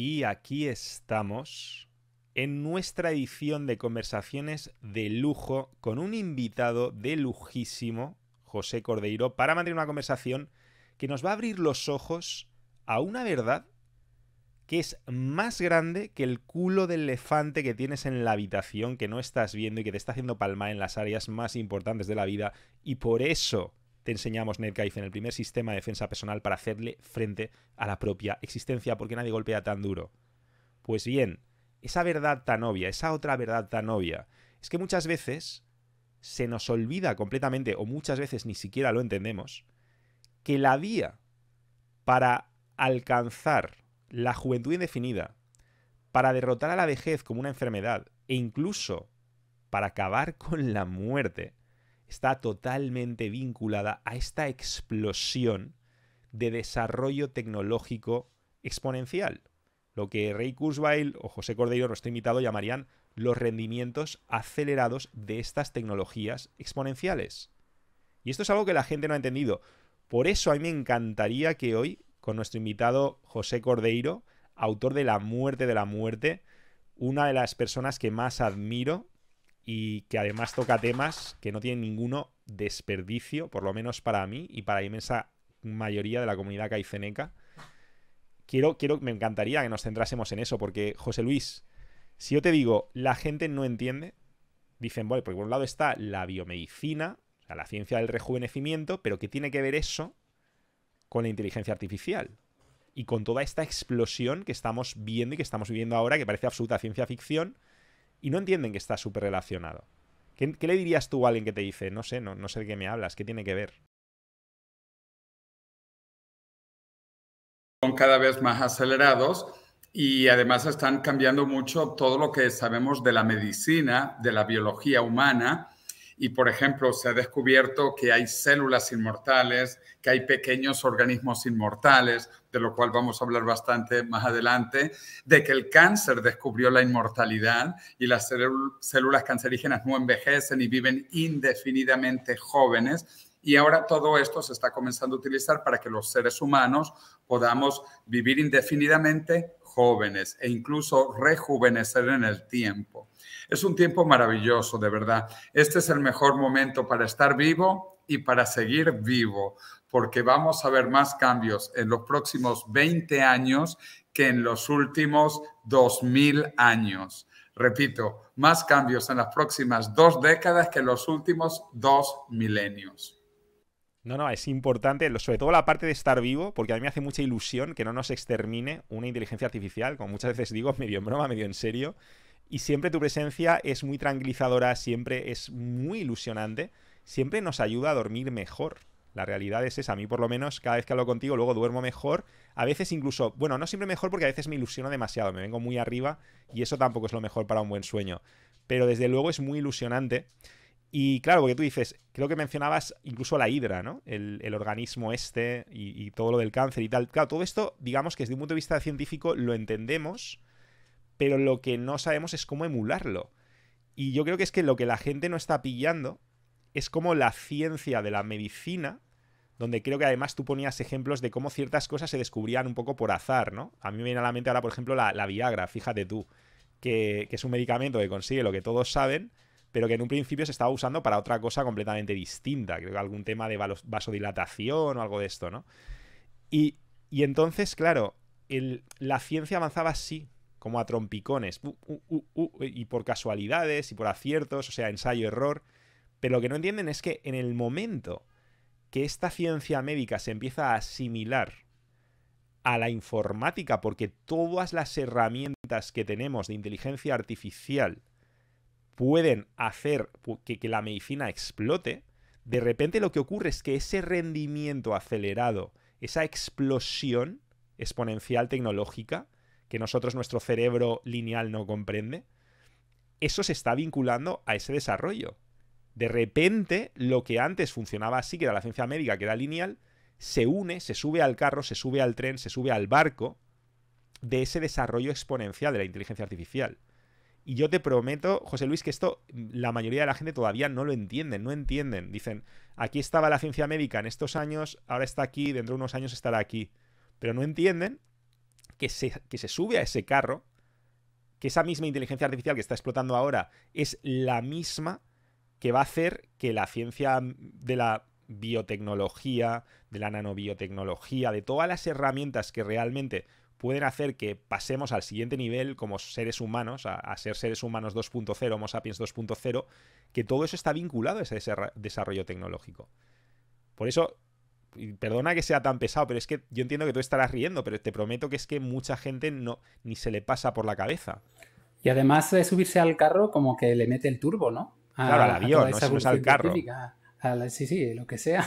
Y aquí estamos en nuestra edición de conversaciones de lujo con un invitado de lujísimo, José Cordeiro, para mantener una conversación que nos va a abrir los ojos a una verdad que es más grande que el culo del elefante que tienes en la habitación que no estás viendo y que te está haciendo palmar en las áreas más importantes de la vida. Y por eso te enseñamos en el primer sistema de defensa personal para hacerle frente a la propia existencia, porque nadie golpea tan duro. Pues bien, esa verdad tan obvia, esa otra verdad tan obvia, es que muchas veces se nos olvida completamente, o muchas veces ni siquiera lo entendemos, que la vía para alcanzar la juventud indefinida, para derrotar a la vejez como una enfermedad, e incluso para acabar con la muerte, está totalmente vinculada a esta explosión de desarrollo tecnológico exponencial. Lo que Ray Kurzweil o José Cordeiro, nuestro invitado, llamarían los rendimientos acelerados de estas tecnologías exponenciales. Y esto es algo que la gente no ha entendido. Por eso a mí me encantaría que hoy, con nuestro invitado José Cordeiro, autor de La muerte de la muerte, una de las personas que más admiro y que además toca temas que no tienen ninguno desperdicio, por lo menos para mí y para la inmensa mayoría de la comunidad caiceneca. Quiero, quiero, me encantaría que nos centrásemos en eso, porque José Luis, si yo te digo, la gente no entiende, dicen, bueno, porque por un lado está la biomedicina, o sea, la ciencia del rejuvenecimiento, pero ¿qué tiene que ver eso con la inteligencia artificial? Y con toda esta explosión que estamos viendo y que estamos viviendo ahora, que parece absoluta ciencia ficción, y no entienden que está súper relacionado. ¿Qué, le dirías tú a alguien que te dice, no sé, no, no sé de qué me hablas, qué tiene que ver? Son cada vez más acelerados y además están cambiando mucho todo lo que sabemos de la medicina, de la biología humana y, por ejemplo, se ha descubierto que hay células inmortales, que hay pequeños organismos inmortales, de lo cual vamos a hablar bastante más adelante, de que el cáncer descubrió la inmortalidad y las células cancerígenas no envejecen y viven indefinidamente jóvenes. Y ahora todo esto se está comenzando a utilizar para que los seres humanos podamos vivir indefinidamente jóvenes e incluso rejuvenecer en el tiempo. Es un tiempo maravilloso, de verdad. Este es el mejor momento para estar vivo y para seguir vivo, porque vamos a ver más cambios en los próximos 20 años que en los últimos 2000 años. Repito, más cambios en las próximas dos décadas que en los últimos dos milenios. No, no, es importante, sobre todo la parte de estar vivo, porque a mí me hace mucha ilusión que no nos extermine una inteligencia artificial, como muchas veces digo, medio en broma, medio en serio, y siempre tu presencia es muy tranquilizadora, siempre es muy ilusionante, siempre nos ayuda a dormir mejor. La realidad es esa. A mí, por lo menos, cada vez que hablo contigo, luego duermo mejor. A veces incluso, bueno, no siempre mejor porque a veces me ilusiono demasiado, me vengo muy arriba y eso tampoco es lo mejor para un buen sueño. Pero desde luego es muy ilusionante. Y claro, porque tú dices, creo que mencionabas incluso la hidra, ¿no? El, organismo este y, y, todo lo del cáncer y tal. Claro, todo esto, digamos que desde un punto de vista científico lo entendemos, pero lo que no sabemos es cómo emularlo. Y yo creo que es que lo que la gente no está pillando es como la ciencia de la medicina, donde creo que además tú ponías ejemplos de cómo ciertas cosas se descubrían un poco por azar, ¿no? A mí me viene a la mente ahora, por ejemplo, la, Viagra, fíjate tú, que, es un medicamento que consigue lo que todos saben, pero que en un principio se estaba usando para otra cosa completamente distinta, creo que algún tema de vasodilatación o algo de esto, ¿no? Y, entonces, claro, el, la ciencia avanzaba así, como a trompicones, uh, uh, uh, y por casualidades y por aciertos, o sea, ensayo-error. Pero lo que no entienden es que en el momento que esta ciencia médica se empieza a asimilar a la informática, porque todas las herramientas que tenemos de inteligencia artificial pueden hacer que la medicina explote, de repente lo que ocurre es que ese rendimiento acelerado, esa explosión exponencial tecnológica, que nosotros, nuestro cerebro lineal no comprende, eso se está vinculando a ese desarrollo. De repente, lo que antes funcionaba así, que era la ciencia médica, que era lineal, se une, se sube al carro, se sube al tren, se sube al barco de ese desarrollo exponencial de la inteligencia artificial. Y yo te prometo, José Luis, que esto la mayoría de la gente todavía no lo entienden, no entienden. Dicen, aquí estaba la ciencia médica en estos años, ahora está aquí, dentro de unos años estará aquí. Pero no entienden que se, sube a ese carro, que esa misma inteligencia artificial que está explotando ahora es la misma que va a hacer que la ciencia de la biotecnología, de la nanobiotecnología, de todas las herramientas que realmente pueden hacer que pasemos al siguiente nivel como seres humanos, a, a ser seres humanos 2.0, Homo sapiens 2.0, que todo eso está vinculado a ese desarrollo tecnológico. Por eso y perdona que sea tan pesado, pero es que yo entiendo que tú estarás riendo, pero te prometo que es que mucha gente no ni se le pasa por la cabeza. Y además de subirse al carro, como que le mete el turbo, ¿no? claro, al avión, no es al carro. sí, sí, lo que sea.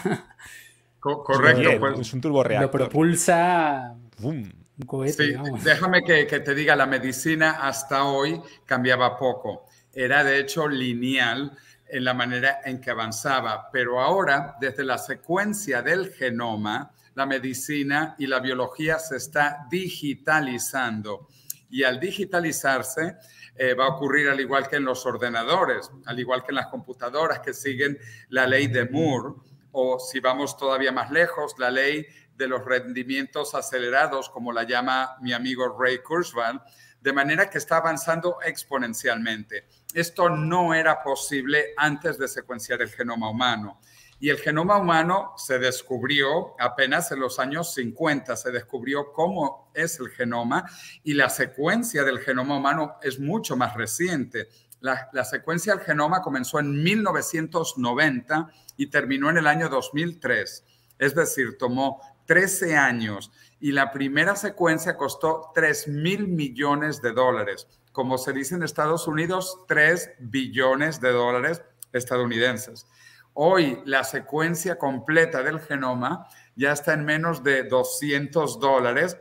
correcto. Pues. es un turbo real. Lo propulsa. Un cohete, déjame que te diga, la medicina hasta hoy cambiaba poco. Era de hecho lineal en la manera en que avanzaba, pero ahora desde la secuencia del genoma, la medicina y la biología se está digitalizando. Y al digitalizarse, eh, va a ocurrir al igual que en los ordenadores, al igual que en las computadoras que siguen la ley de Moore, o si vamos todavía más lejos, la ley de los rendimientos acelerados, como la llama mi amigo Ray Kurzweil, de manera que está avanzando exponencialmente. Esto no era posible antes de secuenciar el genoma humano. Y el genoma humano se descubrió apenas en los años 50, se descubrió cómo es el genoma y la secuencia del genoma humano es mucho más reciente. La, secuencia del genoma comenzó en 1990 y terminó en el año 2003. Es decir, tomó 13 años y la primera secuencia costó 3 mil millones de dólares. Como se dice en Estados Unidos, 3 billones de dólares estadounidenses. Hoy la secuencia completa del genoma ya está en menos de 200 dólares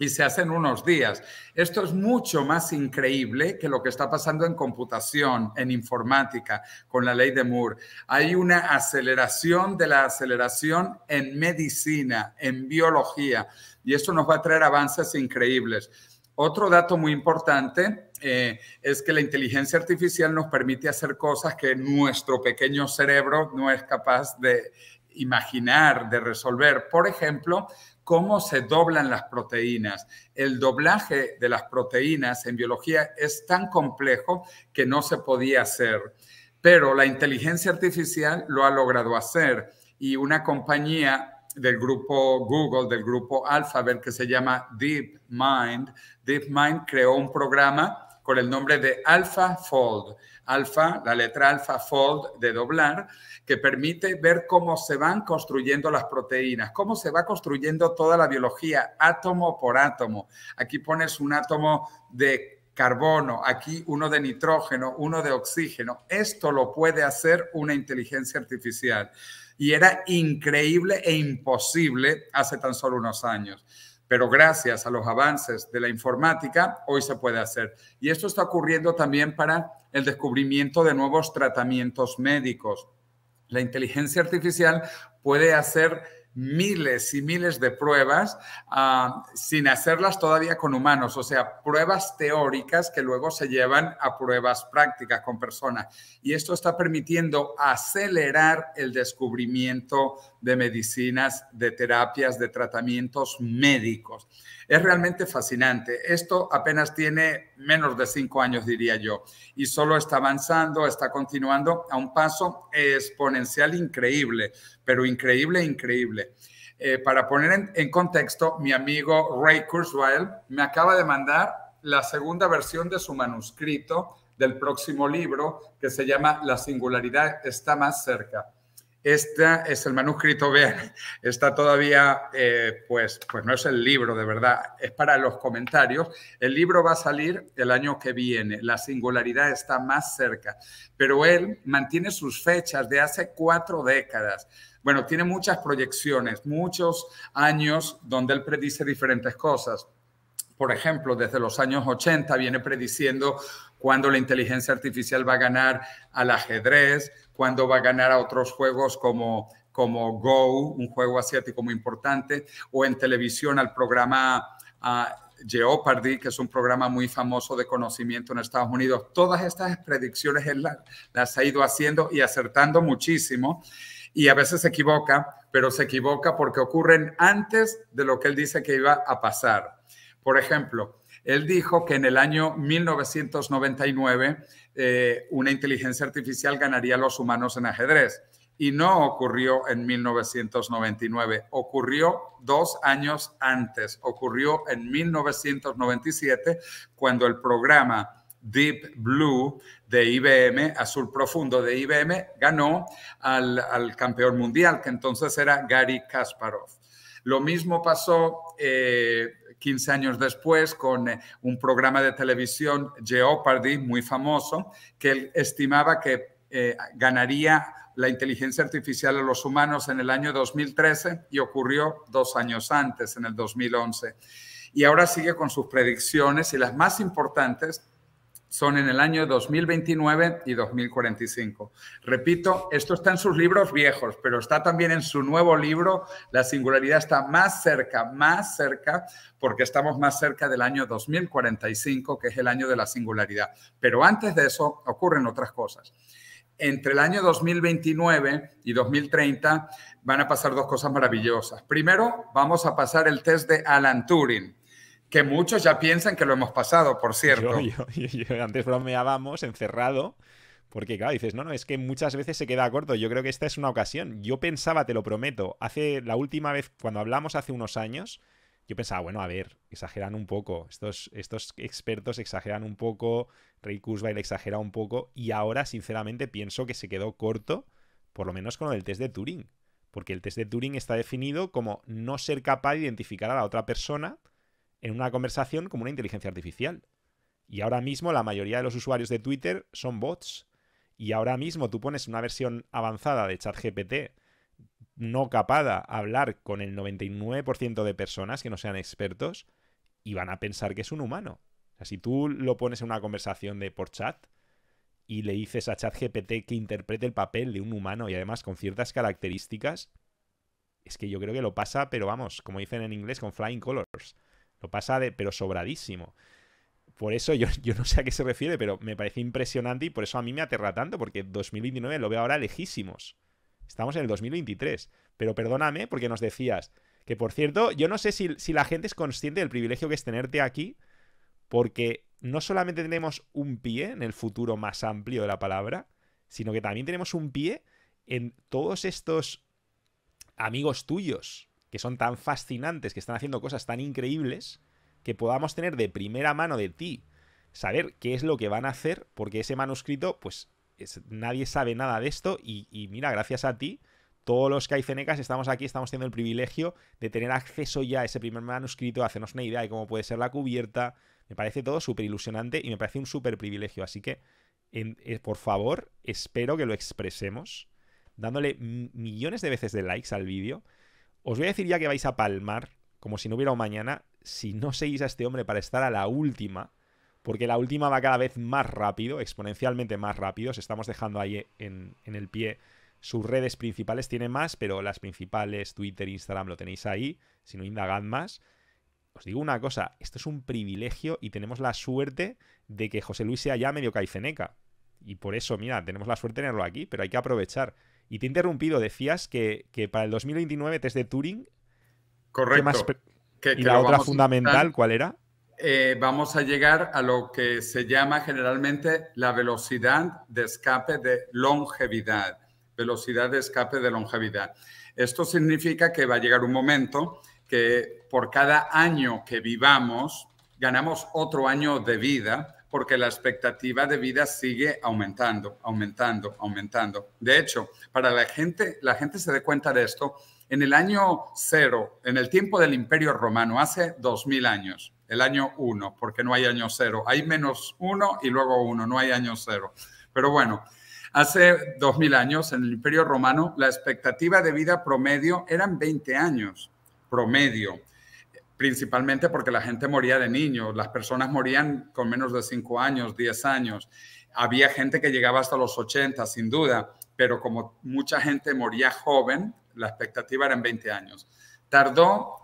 y se hacen unos días. Esto es mucho más increíble que lo que está pasando en computación, en informática, con la ley de Moore. Hay una aceleración de la aceleración en medicina, en biología, y esto nos va a traer avances increíbles. Otro dato muy importante eh, es que la inteligencia artificial nos permite hacer cosas que nuestro pequeño cerebro no es capaz de imaginar, de resolver. Por ejemplo, cómo se doblan las proteínas. El doblaje de las proteínas en biología es tan complejo que no se podía hacer, pero la inteligencia artificial lo ha logrado hacer y una compañía del grupo Google, del grupo Alphabet, que se llama DeepMind. DeepMind creó un programa con el nombre de AlphaFold alfa, la letra alfa fold de doblar, que permite ver cómo se van construyendo las proteínas, cómo se va construyendo toda la biología, átomo por átomo. Aquí pones un átomo de carbono, aquí uno de nitrógeno, uno de oxígeno. Esto lo puede hacer una inteligencia artificial. Y era increíble e imposible hace tan solo unos años pero gracias a los avances de la informática, hoy se puede hacer. Y esto está ocurriendo también para el descubrimiento de nuevos tratamientos médicos. La inteligencia artificial puede hacer miles y miles de pruebas ah, sin hacerlas todavía con humanos, o sea, pruebas teóricas que luego se llevan a pruebas prácticas con personas. Y esto está permitiendo acelerar el descubrimiento de medicinas, de terapias, de tratamientos médicos. Es realmente fascinante. Esto apenas tiene menos de cinco años, diría yo, y solo está avanzando, está continuando a un paso exponencial increíble, pero increíble, increíble. Eh, para poner en, contexto, mi amigo Ray Kurzweil me acaba de mandar la segunda versión de su manuscrito del próximo libro que se llama La singularidad está más cerca. Este es el manuscrito, vean, está todavía, eh, pues, pues no es el libro de verdad, es para los comentarios. El libro va a salir el año que viene, la singularidad está más cerca, pero él mantiene sus fechas de hace cuatro décadas. Bueno, tiene muchas proyecciones, muchos años donde él predice diferentes cosas. Por ejemplo, desde los años 80 viene prediciendo cuándo la inteligencia artificial va a ganar al ajedrez, cuándo va a ganar a otros juegos como, como Go, un juego asiático muy importante, o en televisión al programa ah, Jeopardy, que es un programa muy famoso de conocimiento en Estados Unidos. Todas estas predicciones él las ha ido haciendo y acertando muchísimo y a veces se equivoca, pero se equivoca porque ocurren antes de lo que él dice que iba a pasar. Por ejemplo, él dijo que en el año 1999 eh, una inteligencia artificial ganaría a los humanos en ajedrez. Y no ocurrió en 1999, ocurrió dos años antes, ocurrió en 1997, cuando el programa Deep Blue de IBM, Azul Profundo de IBM, ganó al, campeón mundial, que entonces era Gary Kasparov. Lo mismo pasó eh, 15 años después con eh, un programa de televisión, Jeopardy, muy famoso, que él estimaba que eh, ganaría la inteligencia artificial a los humanos en el año 2013 y ocurrió dos años antes, en el 2011. Y ahora sigue con sus predicciones y las más importantes son en el año 2029 y 2045. Repito, esto está en sus libros viejos, pero está también en su nuevo libro. La singularidad está más cerca, más cerca, porque estamos más cerca del año 2045, que es el año de la singularidad. Pero antes de eso ocurren otras cosas. Entre el año 2029 y 2030 van a pasar dos cosas maravillosas. Primero, vamos a pasar el test de Alan Turing que muchos ya piensan que lo hemos pasado, por cierto. Yo, antes bromeábamos encerrado, porque claro, dices, no, no, es que muchas veces se queda corto. Yo creo que esta es una ocasión. Yo pensaba, te lo prometo, hace la última vez, cuando hablamos hace unos años, yo pensaba, bueno, a ver, exageran un poco. Estos, estos expertos exageran un poco, Ray Kurzweil exagera un poco, y ahora, sinceramente, pienso que se quedó corto, por lo menos con el test de Turing. Porque el test de Turing está definido como no ser capaz de identificar a la otra persona en una conversación como una inteligencia artificial. Y ahora mismo la mayoría de los usuarios de Twitter son bots. Y ahora mismo tú pones una versión avanzada de ChatGPT no capada a hablar con el 99% de personas que no sean expertos y van a pensar que es un humano. O sea, si tú lo pones en una conversación de por chat y le dices a ChatGPT que interprete el papel de un humano y además con ciertas características, es que yo creo que lo pasa, pero vamos, como dicen en inglés, con flying colors. Lo pasa de, pero sobradísimo. Por eso yo, no sé a qué se refiere, pero me parece impresionante y por eso a mí me aterra tanto, porque 2029 lo veo ahora lejísimos. Estamos en el 2023. Pero perdóname porque nos decías que, por cierto, yo no sé si, si la gente es consciente del privilegio que es tenerte aquí, porque no solamente tenemos un pie en el futuro más amplio de la palabra, sino que también tenemos un pie en todos estos amigos tuyos que son tan fascinantes, que están haciendo cosas tan increíbles, que podamos tener de primera mano de ti, saber qué es lo que van a hacer, porque ese manuscrito, pues nadie sabe nada de esto y, mira, gracias a ti, todos los caicenecas estamos aquí, estamos teniendo el privilegio de tener acceso ya a ese primer manuscrito, hacernos una idea de cómo puede ser la cubierta. Me parece todo súper ilusionante y me parece un súper privilegio, así que, eh, por favor, espero que lo expresemos dándole millones de veces de likes al vídeo, os voy a decir ya que vais a palmar, como si no hubiera un mañana, si no seguís a este hombre para estar a la última, porque la última va cada vez más rápido, exponencialmente más rápido. Os estamos dejando ahí en, el pie sus redes principales. Tiene más, pero las principales, Twitter, Instagram, lo tenéis ahí. Si no, indagad más. Os digo una cosa, esto es un privilegio y tenemos la suerte de que José Luis sea ya medio caiceneca. Y por eso, mira, tenemos la suerte de tenerlo aquí, pero hay que aprovechar. Y te he interrumpido, decías que, para el 2029 test de Turing. Correcto. ¿Y la otra fundamental cuál era? Eh, vamos a llegar a lo que se llama generalmente la velocidad de escape de longevidad. Velocidad de escape de longevidad. Esto significa que va a llegar un momento que por cada año que vivamos, ganamos otro año de vida porque la expectativa de vida sigue aumentando, aumentando, aumentando. De hecho, para la gente, la gente se dé cuenta de esto, en el año cero, en el tiempo del Imperio Romano, hace dos mil años, el año uno, porque no hay año cero, hay menos uno y luego uno, no hay año cero. Pero bueno, hace dos mil años, en el Imperio Romano, la expectativa de vida promedio eran 20 años, promedio principalmente porque la gente moría de niños, las personas morían con menos de 5 años, 10 años. Había gente que llegaba hasta los 80, sin duda, pero como mucha gente moría joven, la expectativa era en 20 años. Tardó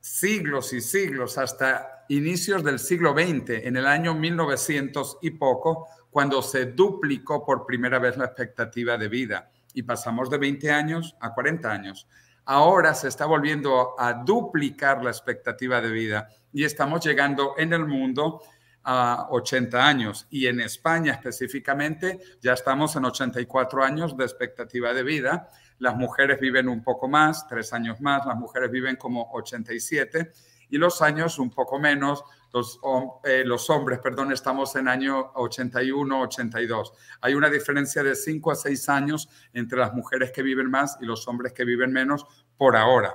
siglos y siglos, hasta inicios del siglo XX, en el año 1900 y poco, cuando se duplicó por primera vez la expectativa de vida y pasamos de 20 años a 40 años ahora se está volviendo a duplicar la expectativa de vida y estamos llegando en el mundo a 80 años y en España específicamente ya estamos en 84 años de expectativa de vida. Las mujeres viven un poco más, tres años más, las mujeres viven como 87 y los años un poco menos, eh, los, hombres, perdón, estamos en año 81, 82. Hay una diferencia de 5 a 6 años entre las mujeres que viven más y los hombres que viven menos por ahora.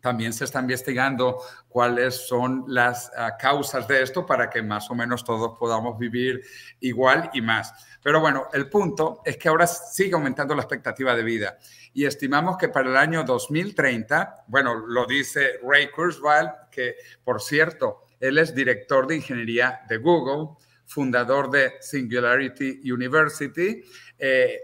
También se está investigando cuáles son las ah, causas de esto para que más o menos todos podamos vivir igual y más. Pero bueno, el punto es que ahora sigue aumentando la expectativa de vida y estimamos que para el año 2030, bueno, lo dice Ray Kurzweil, que por cierto, él es director de ingeniería de Google, fundador de Singularity University, eh,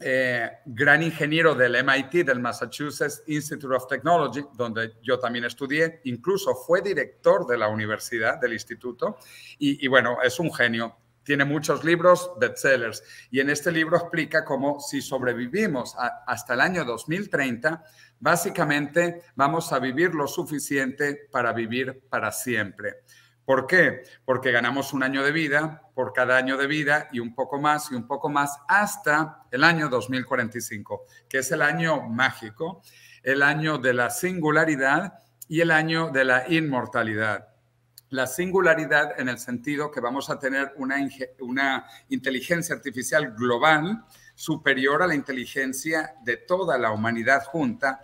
eh, gran ingeniero del MIT, del Massachusetts Institute of Technology, donde yo también estudié, incluso fue director de la universidad, del instituto, y, bueno, es un genio. Tiene muchos libros bestsellers y en este libro explica cómo si sobrevivimos hasta el año 2030, Básicamente, vamos a vivir lo suficiente para vivir para siempre. ¿Por qué? Porque ganamos un año de vida por cada año de vida y un poco más y un poco más hasta el año 2045, que es el año mágico, el año de la singularidad y el año de la inmortalidad. La singularidad en el sentido que vamos a tener una, una inteligencia artificial global superior a la inteligencia de toda la humanidad junta,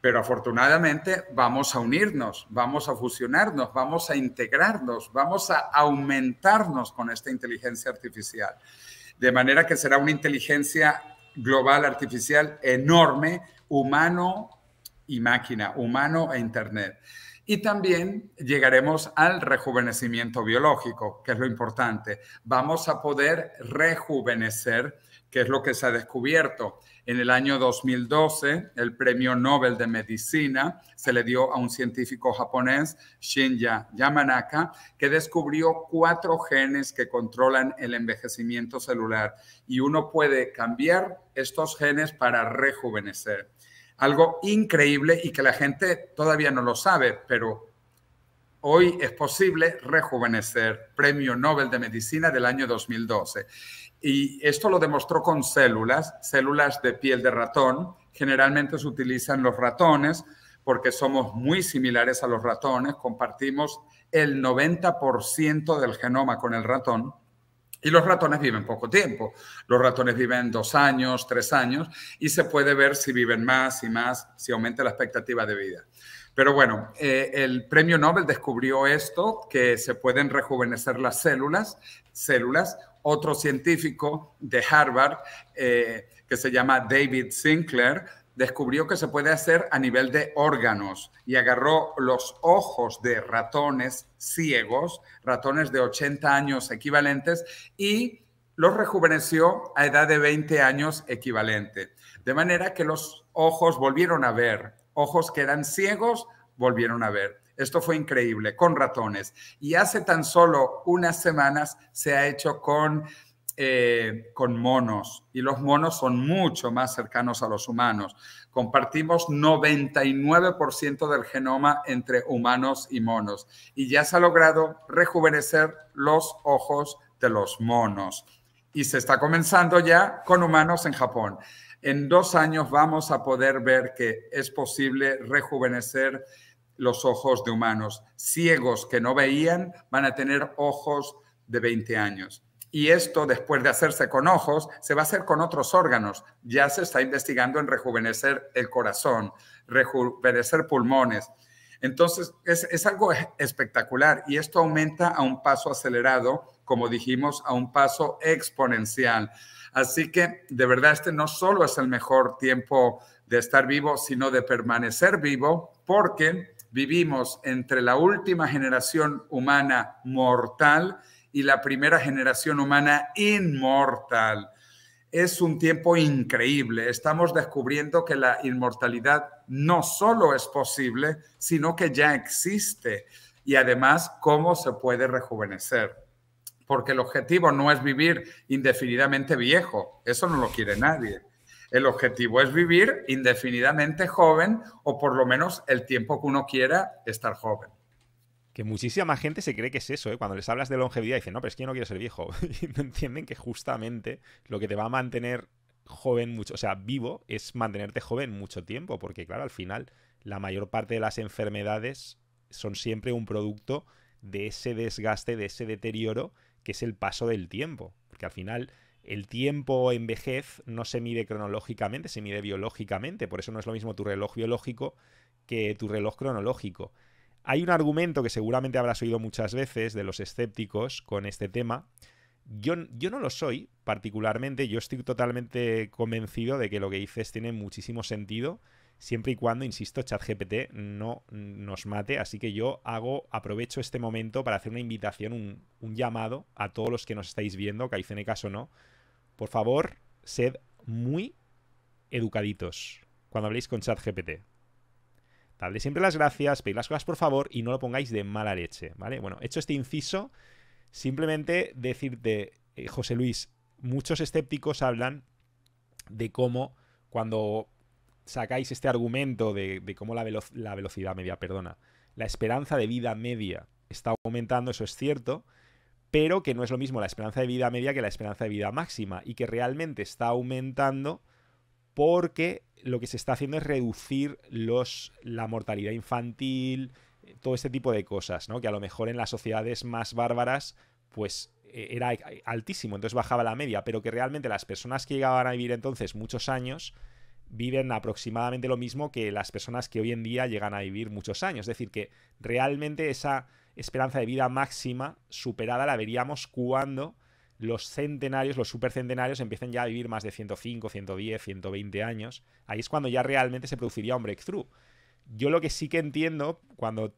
pero afortunadamente vamos a unirnos, vamos a fusionarnos, vamos a integrarnos, vamos a aumentarnos con esta inteligencia artificial. De manera que será una inteligencia global artificial enorme, humano y máquina, humano e Internet. Y también llegaremos al rejuvenecimiento biológico, que es lo importante. Vamos a poder rejuvenecer que es lo que se ha descubierto. En el año 2012, el premio Nobel de Medicina se le dio a un científico japonés, Shinya Yamanaka, que descubrió cuatro genes que controlan el envejecimiento celular y uno puede cambiar estos genes para rejuvenecer. Algo increíble y que la gente todavía no lo sabe, pero hoy es posible rejuvenecer. Premio Nobel de Medicina del año 2012. Y esto lo demostró con células, células de piel de ratón. Generalmente se utilizan los ratones porque somos muy similares a los ratones, compartimos el 90% del genoma con el ratón. Y los ratones viven poco tiempo. Los ratones viven dos años, tres años, y se puede ver si viven más y más, si aumenta la expectativa de vida. Pero bueno, eh, el premio Nobel descubrió esto, que se pueden rejuvenecer las células, células otro científico de Harvard eh, que se llama David Sinclair, descubrió que se puede hacer a nivel de órganos y agarró los ojos de ratones ciegos, ratones de 80 años equivalentes, y los rejuveneció a edad de 20 años equivalente. De manera que los ojos volvieron a ver, ojos que eran ciegos volvieron a ver. Esto fue increíble, con ratones. Y hace tan solo unas semanas se ha hecho con, eh, con monos. Y los monos son mucho más cercanos a los humanos. Compartimos 99% del genoma entre humanos y monos. Y ya se ha logrado rejuvenecer los ojos de los monos. Y se está comenzando ya con humanos en Japón. En dos años vamos a poder ver que es posible rejuvenecer los ojos de humanos. Ciegos que no veían van a tener ojos de 20 años. Y esto, después de hacerse con ojos, se va a hacer con otros órganos. Ya se está investigando en rejuvenecer el corazón, rejuvenecer pulmones. Entonces, es, algo e, espectacular y esto aumenta a un paso acelerado, como dijimos, a un paso exponencial. Así que, de verdad, este no solo es el mejor tiempo de estar vivo, sino de permanecer vivo, porque vivimos entre la última generación humana mortal y la primera generación humana inmortal. Es un tiempo increíble. Estamos descubriendo que la inmortalidad no solo es posible, sino que ya existe. Y además, cómo se puede rejuvenecer. Porque el objetivo no es vivir indefinidamente viejo. Eso no lo quiere nadie el objetivo es vivir indefinidamente joven o por lo menos el tiempo que uno quiera estar joven. Que muchísima gente se cree que es eso, ¿eh? Cuando les hablas de longevidad dicen, no, pero es que yo no quiero ser viejo. y no entienden que justamente lo que te va a mantener joven mucho, o sea, vivo, es mantenerte joven mucho tiempo, porque claro, al final la mayor parte de las enfermedades son siempre un producto de ese desgaste, de ese deterioro que es el paso del tiempo. Porque al final el tiempo en vejez no se mide cronológicamente, se mide biológicamente, por eso no es lo mismo tu reloj biológico que tu reloj cronológico. Hay un argumento que seguramente habrás oído muchas veces de los escépticos con este tema. Yo, yo no lo soy particularmente, yo estoy totalmente convencido de que lo que dices tiene muchísimo sentido, siempre y cuando, insisto, ChatGPT no nos mate, así que yo hago, aprovecho este momento para hacer una invitación, un, llamado a todos los que nos estáis viendo, caso o no, por favor, sed muy educaditos cuando habléis con ChatGPT. Dale siempre las gracias, pedid las cosas por favor y no lo pongáis de mala leche, ¿vale? Bueno, hecho este inciso, simplemente decirte, eh, José Luis, muchos escépticos hablan de cómo cuando sacáis este argumento de, cómo la velocidad media, perdona, la esperanza de vida media está aumentando, eso es cierto, pero que no es lo mismo la esperanza de vida media que la esperanza de vida máxima y que realmente está aumentando porque lo que se está haciendo es reducir los, la mortalidad infantil, todo este tipo de cosas, ¿no? Que a lo mejor en las sociedades más bárbaras, pues e, era e, altísimo, entonces bajaba la media, pero que realmente las personas que llegaban a vivir entonces muchos años viven aproximadamente lo mismo que las personas que hoy en día llegan a vivir muchos años. Es decir, que realmente esa esperanza de vida máxima superada la veríamos cuando los centenarios, los supercentenarios empiecen ya a vivir más de 105, 110, 120 años. Ahí es cuando ya realmente se produciría un breakthrough. Yo lo que sí que entiendo, cuando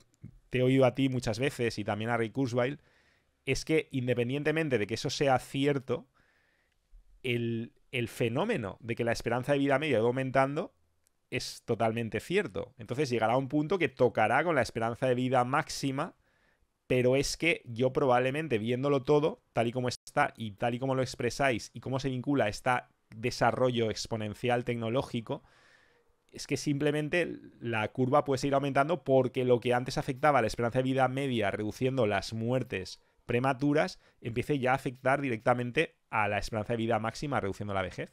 te he oído a ti muchas veces y también a Rick Kurzweil, es que independientemente de que eso sea cierto, el, el fenómeno de que la esperanza de vida media va aumentando es totalmente cierto. Entonces llegará un punto que tocará con la esperanza de vida máxima pero es que yo probablemente viéndolo todo, tal y como está y tal y como lo expresáis y cómo se vincula este desarrollo exponencial tecnológico, es que simplemente la curva puede seguir aumentando porque lo que antes afectaba a la esperanza de vida media reduciendo las muertes prematuras empiece ya a afectar directamente a la esperanza de vida máxima reduciendo la vejez,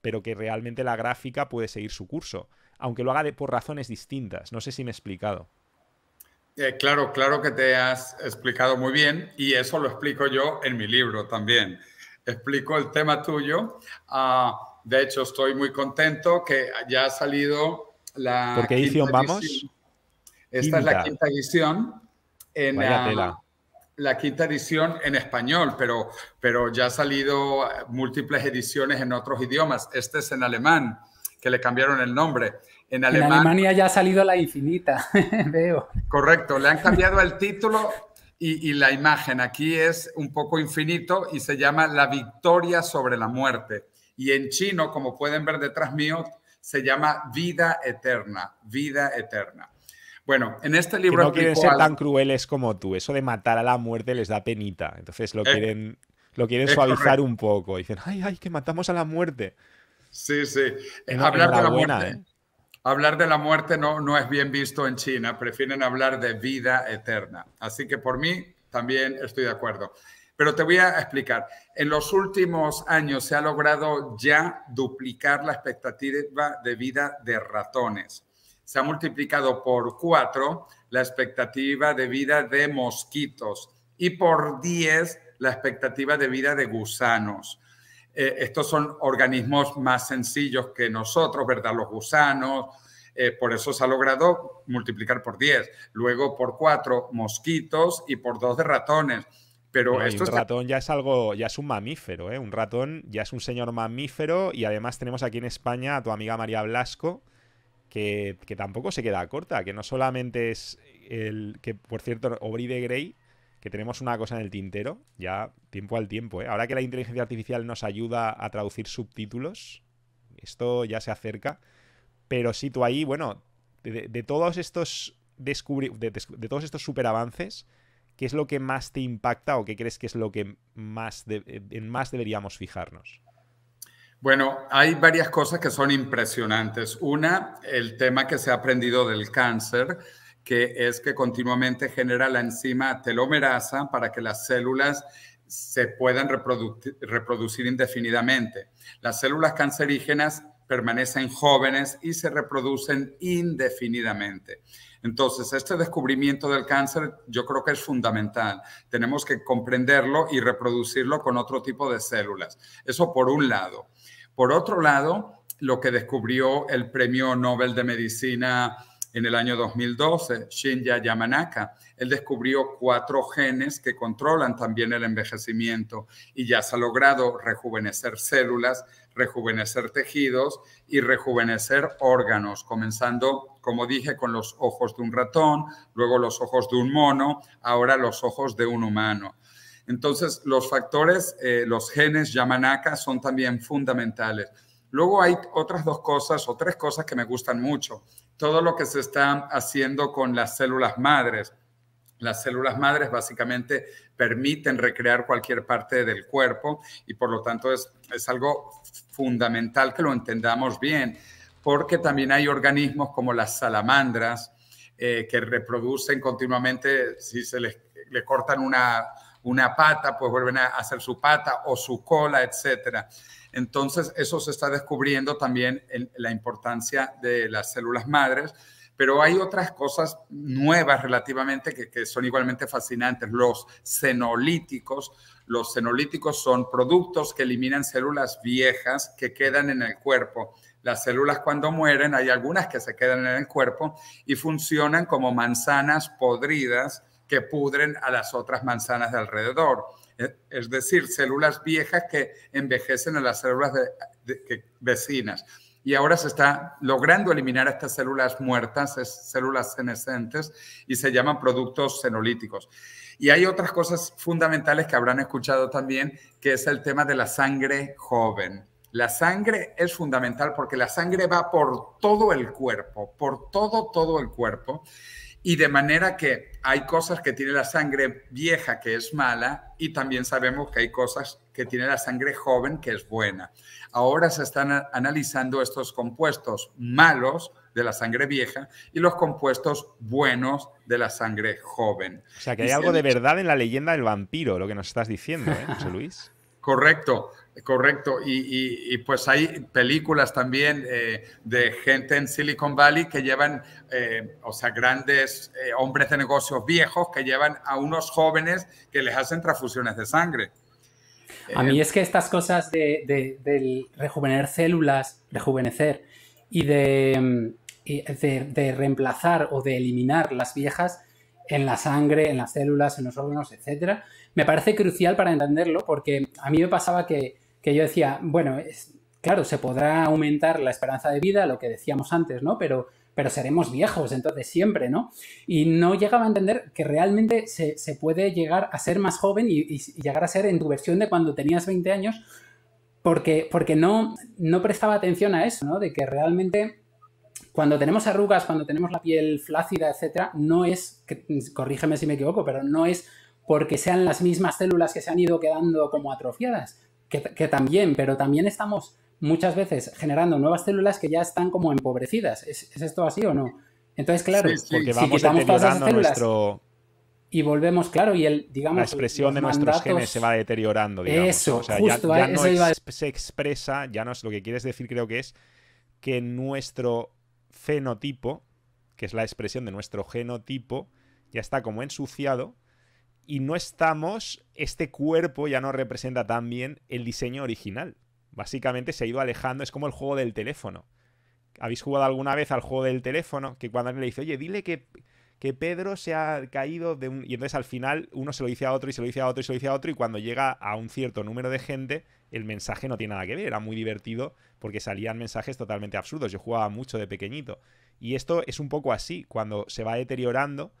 pero que realmente la gráfica puede seguir su curso, aunque lo haga de, por razones distintas. No sé si me he explicado. Eh, claro, claro que te has explicado muy bien y eso lo explico yo en mi libro también. Explico el tema tuyo. Ah, de hecho, estoy muy contento que ya ha salido la... ¿Por edición vamos? Esta quinta. es la quinta edición. En, La quinta edición en español, pero, pero ya ha salido múltiples ediciones en otros idiomas. Este es en alemán, que le cambiaron el nombre. En, Alemania ya ha salido la infinita, veo. Correcto, le han cambiado el título y, la imagen. Aquí es un poco infinito y se llama La victoria sobre la muerte. Y en chino, como pueden ver detrás mío, se llama Vida Eterna, Vida Eterna. Bueno, en este libro... Que no quieren ser tan crueles como tú, eso de matar a la muerte les da penita, entonces lo eh, quieren, lo quieren suavizar un poco, dicen, ay, ay, que matamos a la muerte. Sí, sí, hablar de la muerte. Eh hablar de la muerte no, no es bien visto en China, prefieren hablar de vida eterna. Así que por mí también estoy de acuerdo. Pero te voy a explicar. En los últimos años se ha logrado ya duplicar la expectativa de vida de ratones. Se ha multiplicado por cuatro la expectativa de vida de mosquitos y por diez la expectativa de vida de gusanos. Eh, estos son organismos más sencillos que nosotros, ¿verdad? Los gusanos, eh, por eso se ha logrado multiplicar por 10, luego por 4 mosquitos y por 2 de ratones. Pero un ratón ya es algo, ya es un mamífero, ¿eh? un ratón ya es un señor mamífero y además tenemos aquí en España a tu amiga María Blasco, que, tampoco se queda corta, que no solamente es el que, por cierto, Obride de Grey que tenemos una cosa en el tintero, ya tiempo al tiempo. ¿eh? Ahora que la inteligencia artificial nos ayuda a traducir subtítulos, esto ya se acerca, pero si tú ahí, bueno, de, todos estos todos estos superavances, ¿qué es lo que más te impacta o qué crees que es lo que más en más deberíamos fijarnos? Bueno, hay varias cosas que son impresionantes. Una, el tema que se ha aprendido del cáncer que es que continuamente genera la enzima telomerasa para que las células se puedan reproducir, indefinidamente. Las células cancerígenas permanecen jóvenes y se reproducen indefinidamente. Entonces, este descubrimiento del cáncer yo creo que es fundamental. Tenemos que comprenderlo y reproducirlo con otro tipo de células. Eso por un lado. Por otro lado, lo que descubrió el premio Nobel de Medicina en el año 2012, Shinya Yamanaka, él descubrió cuatro genes que controlan también el envejecimiento y ya se ha logrado rejuvenecer células, rejuvenecer tejidos y rejuvenecer órganos, comenzando, como dije, con los ojos de un ratón, luego los ojos de un mono, ahora los ojos de un humano. Entonces, los factores, eh, los genes Yamanaka son también fundamentales. Luego hay otras dos cosas o tres cosas que me gustan mucho todo lo que se está haciendo con las células madres. Las células madres básicamente permiten recrear cualquier parte del cuerpo y por lo tanto es, algo fundamental que lo entendamos bien, porque también hay organismos como las salamandras eh, que reproducen continuamente, si se les le cortan una, una pata, pues vuelven a hacer su pata o su cola, etcétera. Entonces, eso se está descubriendo también en la importancia de las células madres, pero hay otras cosas nuevas relativamente que, son igualmente fascinantes. Los senolíticos, los senolíticos son productos que eliminan células viejas que quedan en el cuerpo. Las células cuando mueren, hay algunas que se quedan en el cuerpo y funcionan como manzanas podridas que pudren a las otras manzanas de alrededor. Eh, es decir, células viejas que envejecen en las células vecinas. Y ahora se está logrando eliminar estas células muertas, células senescentes, y se llaman productos senolíticos. Y hay otras cosas fundamentales que habrán escuchado también, que es el tema de la sangre joven. La sangre es fundamental porque la sangre va por todo el cuerpo, por todo, todo el cuerpo. Y de manera que hay cosas que tiene la sangre vieja que es mala y también sabemos que hay cosas que tiene la sangre joven que es buena. Ahora se están analizando estos compuestos malos de la sangre vieja y los compuestos buenos de la sangre joven. O sea que hay algo de verdad en la leyenda del vampiro, lo que nos estás diciendo, ¿eh, Luis. Correcto. Correcto, y, pues hay películas también eh, de gente en Silicon Valley que llevan, eh, o sea, grandes eh, hombres de negocios viejos que llevan a unos jóvenes que les hacen transfusiones de sangre. A mí es que estas cosas de, rejuvenecer células, rejuvenecer mm, y de, de reemplazar o de eliminar las viejas en la sangre, en las células, en los órganos, etcétera, me parece crucial para entenderlo porque a mí me pasaba que que yo decía, bueno, es, claro, se podrá aumentar la esperanza de vida, lo que decíamos antes, ¿no? Pero, pero seremos viejos, entonces siempre, ¿no? Y no llegaba a entender que realmente se, puede llegar a ser más joven y, llegar a ser en tu versión de cuando tenías 20 años, porque, porque no, no prestaba atención a eso, ¿no? De que realmente cuando tenemos arrugas, cuando tenemos la piel flácida, etcétera, no es, corrígeme si me equivoco, pero no es porque sean las mismas células que se han ido quedando como atrofiadas, que, también, pero también estamos muchas veces generando nuevas células que ya están como empobrecidas. ¿Es, esto así o no? Entonces, claro, porque vamos nuestro... y volvemos, claro, y el, digamos, la expresión de nuestros genes se va deteriorando, digamos. Eso, ya, no se expresa, ya no es lo que quieres decir, creo que es que nuestro fenotipo, que es la expresión de nuestro genotipo, ya está como ensuciado y no estamos, este cuerpo ya no representa tan bien el diseño original. Básicamente se ha ido alejando, es como el juego del teléfono. ¿Habéis jugado alguna vez al juego del teléfono? Que cuando alguien le dice, oye, dile que, que Pedro se ha caído de un... Y entonces al final uno se lo dice a otro y se lo dice a otro y se lo dice a otro y cuando llega a un cierto número de gente, el mensaje no tiene nada que ver. Era muy divertido porque salían mensajes totalmente absurdos. Yo jugaba mucho de pequeñito. Y esto es un poco así, cuando se va deteriorando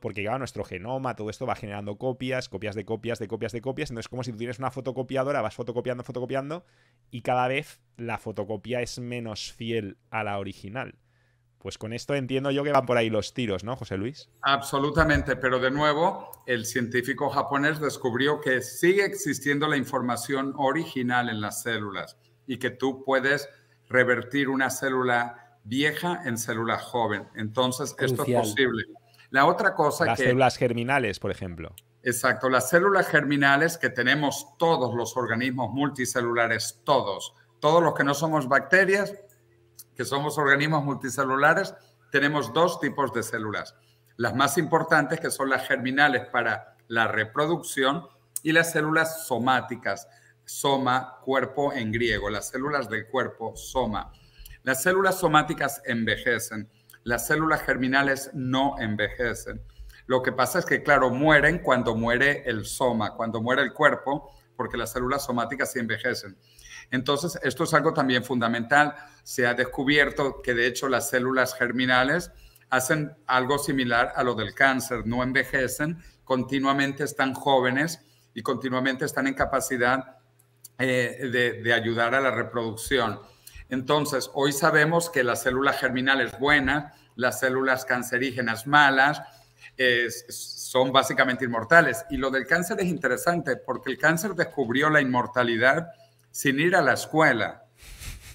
porque claro, nuestro genoma, todo esto va generando copias, copias de copias, de copias de copias. Entonces, como si tú tienes una fotocopiadora, vas fotocopiando, fotocopiando, y cada vez la fotocopia es menos fiel a la original. Pues con esto entiendo yo que van por ahí los tiros, ¿no, José Luis? Absolutamente, pero de nuevo, el científico japonés descubrió que sigue existiendo la información original en las células y que tú puedes revertir una célula vieja en célula joven. Entonces, esto es posible. La otra cosa las que... Las células germinales, por ejemplo. Exacto, las células germinales que tenemos todos los organismos multicelulares, todos, todos los que no somos bacterias, que somos organismos multicelulares, tenemos dos tipos de células. Las más importantes, que son las germinales para la reproducción, y las células somáticas, soma, cuerpo en griego, las células del cuerpo, soma. Las células somáticas envejecen las células germinales no envejecen. Lo que pasa es que, claro, mueren cuando muere el soma, cuando muere el cuerpo, porque las células somáticas sí envejecen. Entonces, esto es algo también fundamental. Se ha descubierto que, de hecho, las células germinales hacen algo similar a lo del cáncer, no envejecen, continuamente están jóvenes y continuamente están en capacidad eh, de ayudar a la reproducción. Entonces, hoy sabemos que la célula germinal es buena, las células cancerígenas malas, son básicamente inmortales. Y lo del cáncer es interesante porque el cáncer descubrió la inmortalidad sin ir a la escuela.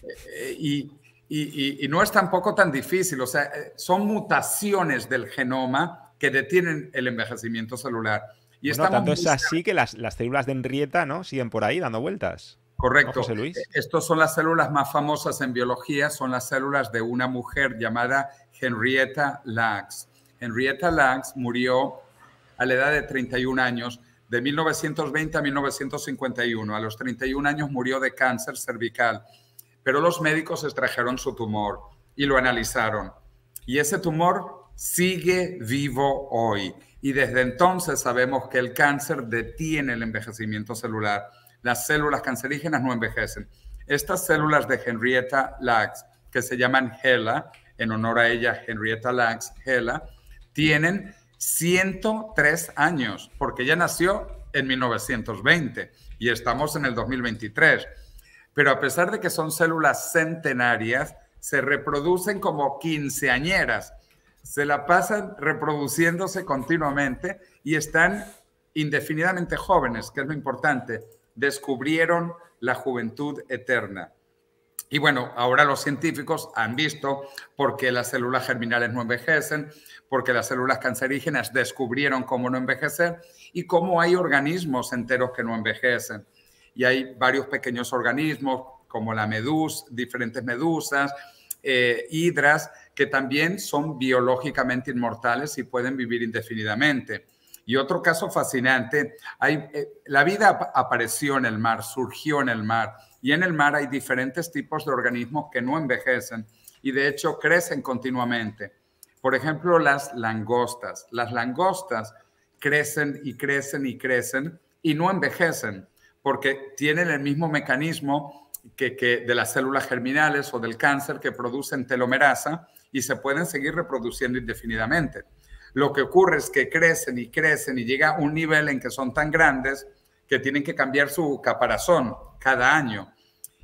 Eh, eh, y, no es tampoco tan difícil, o sea, eh, son mutaciones del genoma que detienen el envejecimiento celular. Y bueno, tanto es así que las, células de Henrietta ¿no? siguen por ahí dando vueltas. Correcto. Eh, Estas son las células más famosas en biología, son las células de una mujer llamada Henrietta Lacks. Henrietta Lacks murió a la edad de 31 años, de 1920 a 1951. A los 31 años murió de cáncer cervical, pero los médicos extrajeron su tumor y lo analizaron. Y ese tumor sigue vivo hoy. Y desde entonces sabemos que el cáncer detiene el envejecimiento celular las células cancerígenas no envejecen. Estas células de Henrietta Lacks, que se llaman HeLa, en honor a ella Henrietta Lacks, HeLa, tienen 103 años, porque ella nació en 1920 y estamos en el 2023. Pero a pesar de que son células centenarias, se reproducen como quinceañeras, se la pasan reproduciéndose continuamente y están indefinidamente jóvenes, que es lo importante descubrieron la juventud eterna. Y bueno, ahora los científicos han visto por qué las células germinales no envejecen, porque las células cancerígenas descubrieron cómo no envejecer y cómo hay organismos enteros que no envejecen. Y hay varios pequeños organismos como la medusa, diferentes medusas, eh, hidras, que también son biológicamente inmortales y pueden vivir indefinidamente. Y otro caso fascinante, eh, la vida apareció en el mar, surgió en el mar, y en el mar hay diferentes tipos de organismos que no envejecen y de hecho crecen continuamente. Por ejemplo, las langostas. Las langostas crecen y crecen y crecen y no envejecen porque tienen el mismo mecanismo que de las células germinales o del cáncer que producen telomerasa y se pueden seguir reproduciendo indefinidamente. Lo que ocurre es que crecen y crecen y llega un nivel en que son tan grandes que tienen que cambiar su caparazón cada año.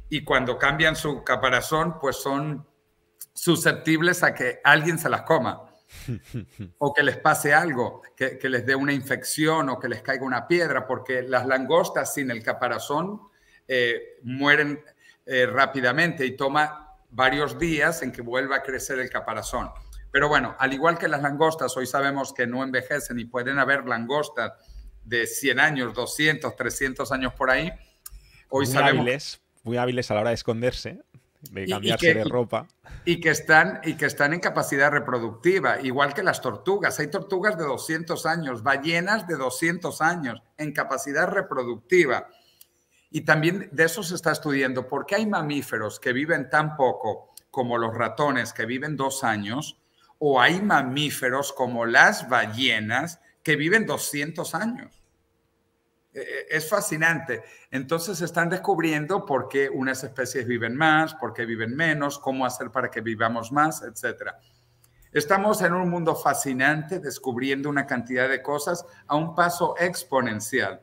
Y cuando cambian su caparazón, pues son susceptibles a que alguien se las coma o que les pase algo, que, les dé una infección o que les caiga una piedra, porque las langostas sin el caparazón eh, mueren eh, rápidamente y toma varios días en que vuelva a crecer el caparazón. Pero bueno, al igual que las langostas, hoy sabemos que no envejecen y pueden haber langostas de 100 años, 200, 300 años por ahí. Hoy muy Hábiles, muy hábiles a la hora de esconderse, de cambiarse de ropa. Y, que están, y que están en capacidad reproductiva, igual que las tortugas. Hay tortugas de 200 años, ballenas de 200 años, en capacidad reproductiva. Y también de eso se está estudiando, ¿Por qué hay mamíferos que viven tan poco como los ratones, que viven dos años, o hay mamíferos como las ballenas que viven 200 años. E, e, es fascinante. Entonces están descubriendo por qué unas especies viven más, por qué viven menos, cómo hacer para que vivamos más, etc. Estamos en un mundo fascinante descubriendo una cantidad de cosas a un paso exponencial.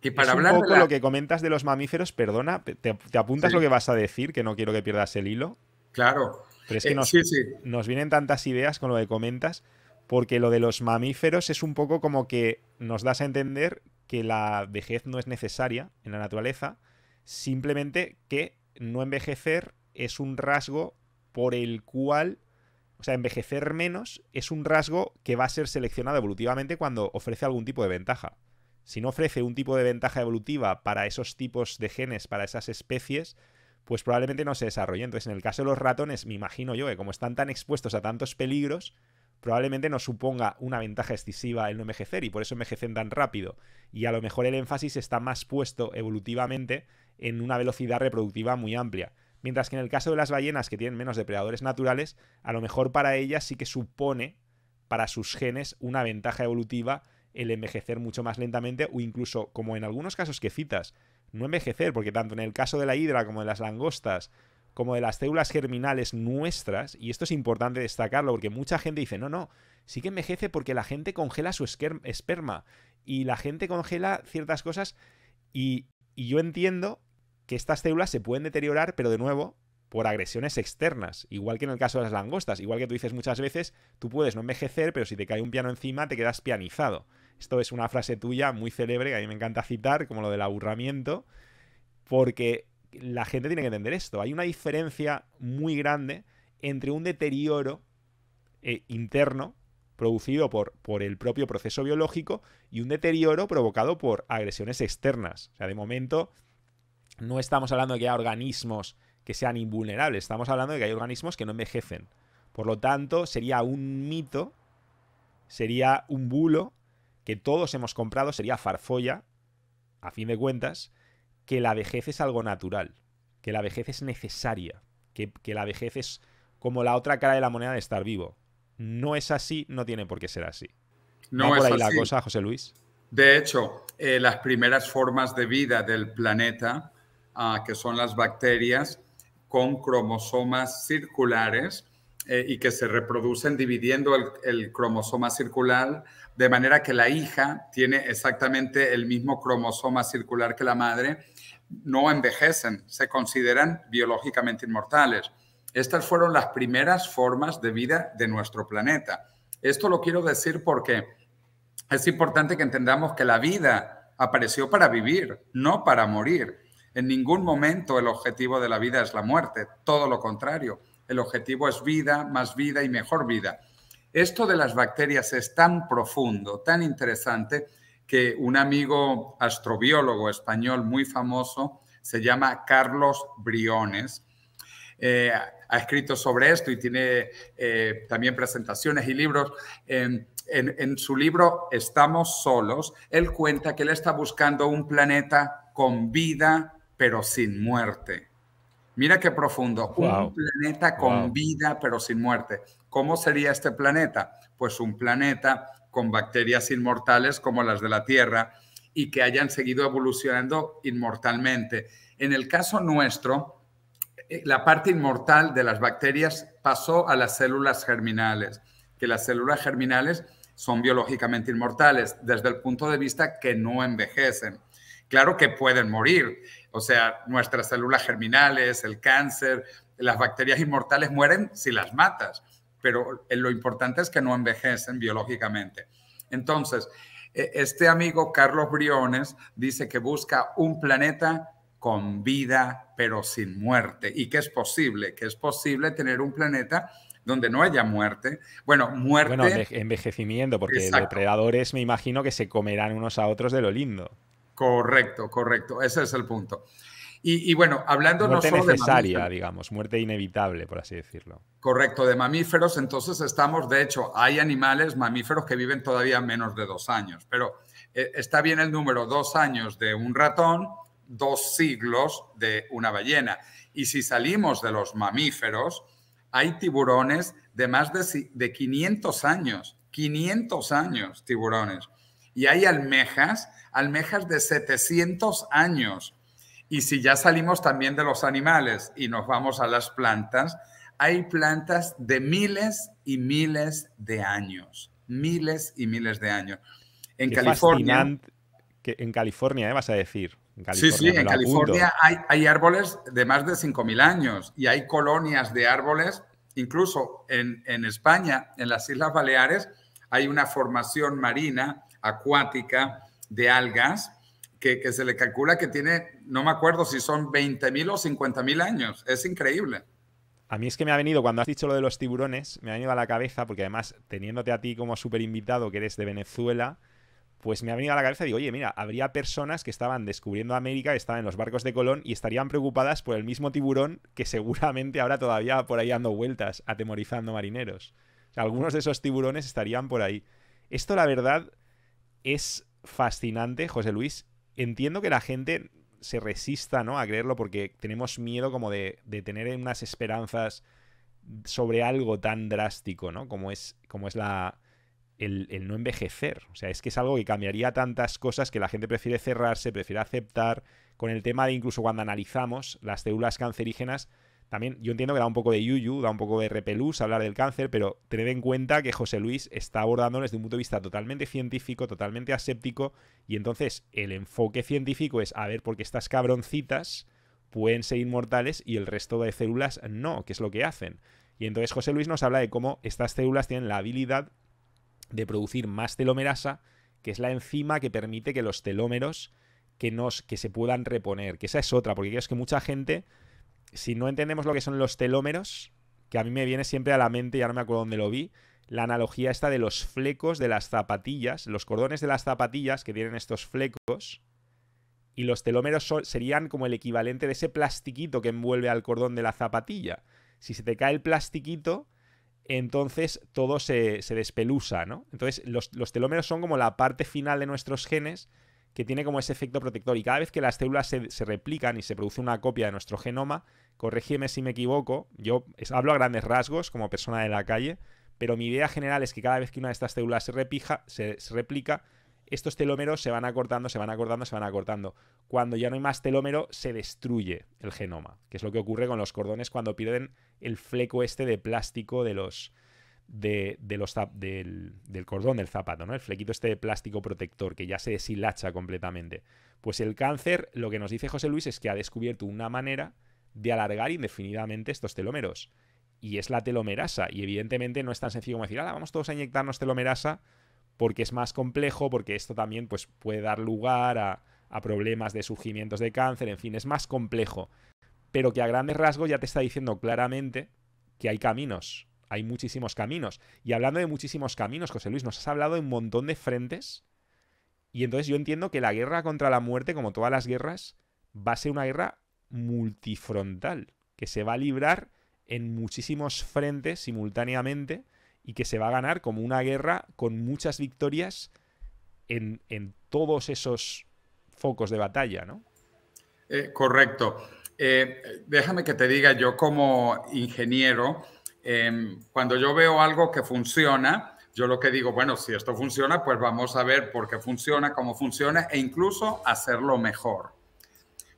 Y para hablar un poco de lo que comentas de los mamíferos, perdona, te, apuntas lo que vas a decir, que no quiero que pierdas el hilo. Claro. Pero es que eh, nos, nos vienen tantas ideas con lo que comentas, porque lo de los mamíferos es un poco como que nos das a entender que la vejez no es necesaria en la naturaleza, simplemente que no envejecer es un rasgo por el cual, o sea, envejecer menos es un rasgo que va a ser seleccionado evolutivamente cuando ofrece algún tipo de ventaja. Si no ofrece un tipo de ventaja evolutiva para esos tipos de genes, para esas especies, pues probablemente no se desarrolle. Entonces, en el caso de los ratones, me imagino yo que como están tan expuestos a tantos peligros, probablemente no suponga una ventaja excesiva el no envejecer y por eso envejecen tan rápido. Y a lo mejor el énfasis está más puesto evolutivamente en una velocidad reproductiva muy amplia. Mientras que en el caso de las ballenas que tienen menos depredadores naturales, a lo mejor para ellas sí que supone para sus genes una ventaja evolutiva el envejecer mucho más lentamente o incluso, como en algunos casos que citas, no envejecer, porque tanto en el caso de la hidra como de las langostas, como de las células germinales nuestras, y esto es importante destacarlo, porque mucha gente dice, no, no, sí que envejece porque la gente congela su esperma, y la gente congela ciertas cosas, y, y yo entiendo que estas células se pueden deteriorar, pero de nuevo, por agresiones externas, igual que en el caso de las langostas, igual que tú dices muchas veces, tú puedes no envejecer, pero si te cae un piano encima te quedas pianizado. Esto es una frase tuya muy célebre que a mí me encanta citar, como lo del aburramiento, porque la gente tiene que entender esto. Hay una diferencia muy grande entre un deterioro eh, interno producido por, por, el propio proceso biológico y un deterioro provocado por agresiones externas. O sea, de momento no estamos hablando de que haya organismos que sean invulnerables, estamos hablando de que hay organismos que no envejecen. Por lo tanto, sería un mito, sería un bulo que todos hemos comprado sería farfolla, a fin de cuentas, que la vejez es algo natural, que la vejez es necesaria, que, la vejez es como la otra cara de la moneda de estar vivo. No es así, no tiene por qué ser así. No, es la cosa, José Luis. De hecho, eh, las primeras formas de vida del planeta, ah, que son las bacterias, con cromosomas circulares, eh, y que se reproducen dividiendo el, cromosoma circular, de manera que la hija tiene exactamente el mismo cromosoma circular que la madre, no envejecen, se consideran biológicamente inmortales. Estas fueron las primeras formas de vida de nuestro planeta. Esto lo quiero decir porque es importante que entendamos que la vida apareció para vivir, no para morir. En ningún momento el objetivo de la vida es la muerte, todo lo contrario el objetivo es vida, más vida y mejor vida. Esto de las bacterias es tan profundo, tan interesante, que un amigo astrobiólogo español muy famoso, se llama Carlos Briones, eh, ha escrito sobre esto y tiene eh, también presentaciones y libros. En, en su libro Estamos solos, él cuenta que él está buscando un planeta con vida pero sin muerte. Mira qué profundo. Un planeta con vida pero sin muerte. ¿Cómo sería este planeta? Pues un planeta con bacterias inmortales como las de la Tierra y que hayan seguido evolucionando inmortalmente. En el caso nuestro, eh, la parte inmortal de las bacterias pasó a las células germinales, que las células germinales son biológicamente inmortales desde el punto de vista que no envejecen. Claro que pueden morir o sea, nuestras células germinales, el cáncer, las bacterias inmortales mueren si las matas, pero eh, lo importante es que no envejecen biológicamente. Entonces, e, este amigo Carlos Briones dice que busca un planeta con vida pero sin muerte y que es posible, que es posible tener un planeta donde no haya muerte. Bueno, muerte. Bueno, envejecimiento, porque los depredadores me imagino que se comerán unos a otros de lo lindo. Correcto, correcto. Ese es el punto. Y, bueno, hablando no solo necesaria, de digamos, muerte inevitable, por así decirlo. Correcto, de mamíferos, entonces estamos, de hecho, hay animales, mamíferos que viven todavía menos de dos años, pero eh, está bien el número dos años de un ratón, dos siglos de una ballena. Y si salimos de los mamíferos, hay tiburones de más de, de 500 años, 500 años tiburones. Y hay almejas almejas de 700 años. Y si ya salimos también de los animales y nos vamos a las plantas, hay plantas de miles y miles de años, miles y miles de años. En California... Que en California, ¿eh? vas a decir. sí, sí, en California hay, árboles de más de 5.000 años y hay colonias de árboles, incluso en, en, España, en las Islas Baleares, hay una formación marina, acuática, de algas que, se le calcula que tiene, no me acuerdo si son 20.000 o 50.000 años. Es increíble. A mí es que me ha venido, cuando has dicho lo de los tiburones, me ha venido a la cabeza, porque además, teniéndote a ti como super invitado que eres de Venezuela, pues me ha venido a la cabeza, digo, oye, mira, habría personas que estaban descubriendo América, que estaban en los barcos de Colón y estarían preocupadas por el mismo tiburón que seguramente ahora todavía por ahí dando vueltas, atemorizando marineros. algunos de esos tiburones estarían por ahí. Esto, la verdad, es fascinante, José Luis. Entiendo que la gente se resista, ¿no? A creerlo porque tenemos miedo como de, tener unas esperanzas sobre algo tan drástico, ¿no? Como es, como es la, el, el, no envejecer. O sea, es que es algo que cambiaría tantas cosas que la gente prefiere cerrarse, prefiere aceptar. Con el tema de incluso cuando analizamos las células cancerígenas, también yo entiendo que da un poco de yuyu, da un poco de repelús hablar del cáncer, pero tened en cuenta que José Luis está abordándolo desde un punto de vista totalmente científico, totalmente aséptico, y entonces el enfoque científico es a ver por qué estas cabroncitas pueden ser inmortales y el resto de células no, que es lo que hacen. Y entonces José Luis nos habla de cómo estas células tienen la habilidad de producir más telomerasa, que es la enzima que permite que los telómeros que, nos, que se puedan reponer, que esa es otra, porque es que mucha gente si no entendemos lo que son los telómeros, que a mí me viene siempre a la mente, ya no me acuerdo dónde lo vi, la analogía está de los flecos de las zapatillas, los cordones de las zapatillas que tienen estos flecos, y los telómeros serían como el equivalente de ese plastiquito que envuelve al cordón de la zapatilla. Si se te cae el plastiquito, entonces todo se, despelusa, ¿no? Entonces los telómeros son como la parte final de nuestros genes que tiene como ese efecto protector. Y cada vez que las células se, replican y se produce una copia de nuestro genoma, corrígeme si me equivoco, yo hablo a grandes rasgos como persona de la calle, pero mi idea general es que cada vez que una de estas células se, repija, se replica, estos telómeros se van acortando, se van acortando, se van acortando. Cuando ya no hay más telómero, se destruye el genoma, que es lo que ocurre con los cordones cuando pierden el fleco este de plástico de los, de, los del, cordón del zapato, ¿no? El flequito este de plástico protector que ya se deshilacha completamente. Pues el cáncer, lo que nos dice José Luis es que ha descubierto una manera de alargar indefinidamente estos telómeros. Y es la telomerasa. Y evidentemente no es tan sencillo como decir, vamos todos a inyectarnos telomerasa porque es más complejo, porque esto también pues, puede dar lugar a, a problemas de surgimientos de cáncer, en fin, es más complejo. Pero que a grandes rasgos ya te está diciendo claramente que hay caminos hay muchísimos caminos. Y hablando de muchísimos caminos, José Luis, nos has hablado de un montón de frentes. Y entonces yo entiendo que la guerra contra la muerte, como todas las guerras, va a ser una guerra multifrontal, que se va a librar en muchísimos frentes simultáneamente y que se va a ganar como una guerra con muchas victorias en, todos esos focos de batalla, ¿no? Eh, correcto. Eh, déjame que te diga, yo como ingeniero, Em, cuando yo veo algo que funciona, yo lo que digo, bueno, si esto funciona, pues vamos a ver por qué funciona, cómo funciona e incluso hacerlo mejor.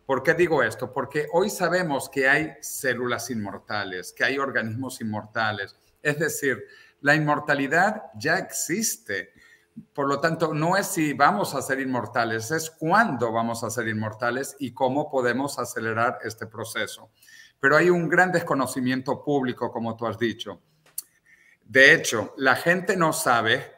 ¿Por qué digo esto? Porque hoy sabemos que hay células inmortales, que hay organismos inmortales. Es decir, la inmortalidad ya existe. Por lo tanto, no es si vamos a ser inmortales, es cuándo vamos a ser inmortales y cómo podemos acelerar este proceso pero hay un gran desconocimiento público, como tú has dicho. De hecho, la gente no sabe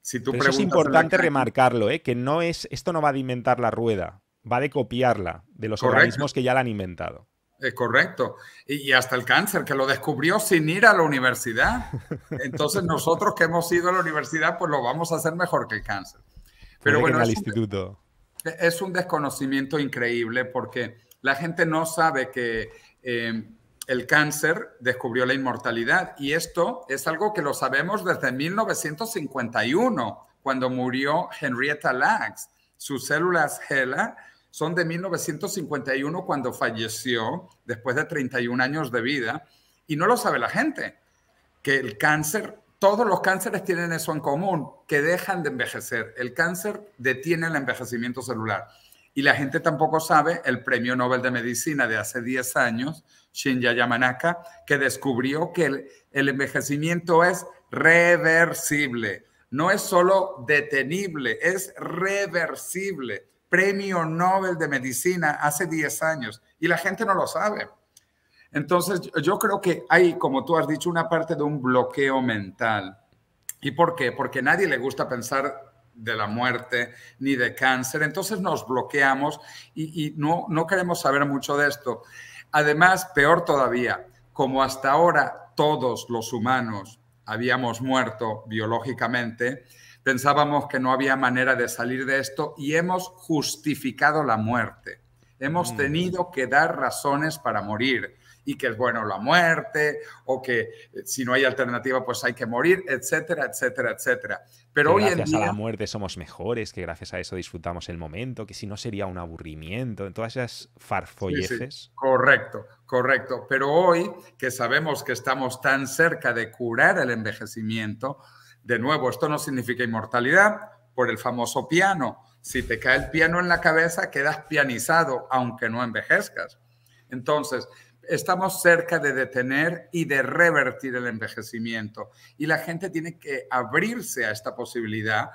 si tú es importante remarcarlo, ¿eh? que no es, esto no va a inventar la rueda, va a copiarla de los organismos que ya la han inventado. es eh, correcto. Y, hasta el cáncer, que lo descubrió sin ir a la universidad. Entonces nosotros que hemos ido a la universidad, pues lo vamos a hacer mejor que el cáncer. Pero bueno, es un desconocimiento increíble porque la gente no sabe que Em, el cáncer descubrió la inmortalidad. Y esto es algo que lo sabemos desde 1951, cuando murió Henrietta Lacks. Sus células HeLa son de 1951 cuando falleció, después de 31 años de vida. Y no lo sabe la gente, que el cáncer, todos los cánceres tienen eso en común, que dejan de envejecer. El cáncer detiene el envejecimiento celular. Y la gente tampoco sabe el premio Nobel de Medicina de hace 10 años, Shinya Yamanaka, que descubrió que el, envejecimiento es reversible. No es solo detenible, es reversible. Premio Nobel de Medicina hace 10 años y la gente no lo sabe. Entonces, yo creo que hay, como tú has dicho, una parte de un bloqueo mental. ¿Y por qué? Porque a nadie le gusta pensar de la muerte ni de cáncer. Entonces nos bloqueamos y, no, no queremos saber mucho de esto. Además, peor todavía, como hasta ahora todos los humanos habíamos muerto biológicamente, pensábamos que no había manera de salir de esto y hemos justificado la muerte. Hemos mm. tenido que dar razones para morir y que es bueno la muerte o que eh, si no hay alternativa pues hay que morir, etcétera, etcétera, etcétera. Pero hoy en día... a la muerte somos mejores, que gracias a eso disfrutamos el momento, que si no sería un aburrimiento, en todas esas farfolleces. Correcto, correcto. Pero hoy que sabemos que estamos tan cerca de curar el envejecimiento, de nuevo, esto no significa inmortalidad por el famoso piano. Si te cae el piano en la cabeza, quedas pianizado, aunque no envejezcas. Entonces, estamos cerca de detener y de revertir el envejecimiento. Y la gente tiene que abrirse a esta posibilidad,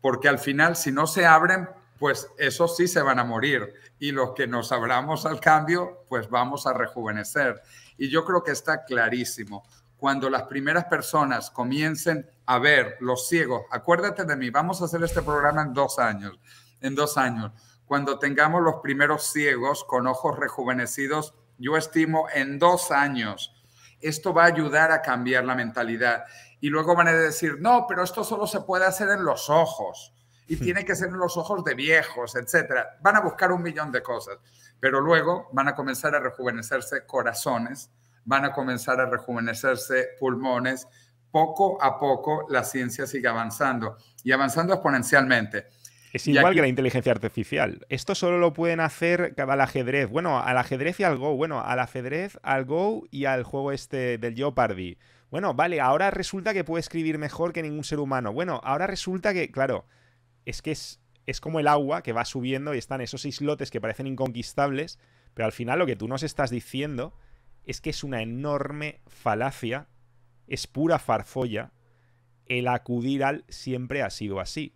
porque al final, si no se abren, pues esos sí se van a morir. Y los que nos abramos al cambio, pues vamos a rejuvenecer. Y yo creo que está clarísimo. Cuando las primeras personas comiencen a ver, los ciegos, acuérdate de mí, vamos a hacer este programa en dos años, en dos años. Cuando tengamos los primeros ciegos con ojos rejuvenecidos, yo estimo en dos años. Esto va a ayudar a cambiar la mentalidad. Y luego van a decir, no, pero esto solo se puede hacer en los ojos. Y hmm. tiene que ser en los ojos de viejos, etcétera. Van a buscar un millón de cosas. Pero luego van a comenzar a rejuvenecerse corazones, van a comenzar a rejuvenecerse pulmones. Poco a poco la ciencia sigue avanzando y avanzando exponencialmente. Es igual que la inteligencia artificial. Esto solo lo pueden hacer al ajedrez. Bueno, al ajedrez y al Go. Bueno, al ajedrez, al Go y al juego este del Jeopardy. Bueno, vale, ahora resulta que puede escribir mejor que ningún ser humano. Bueno, ahora resulta que, claro, es que es, es como el agua que va subiendo y están esos islotes que parecen inconquistables, pero al final lo que tú nos estás diciendo es que es una enorme falacia, es pura farfolla el acudir al siempre ha sido así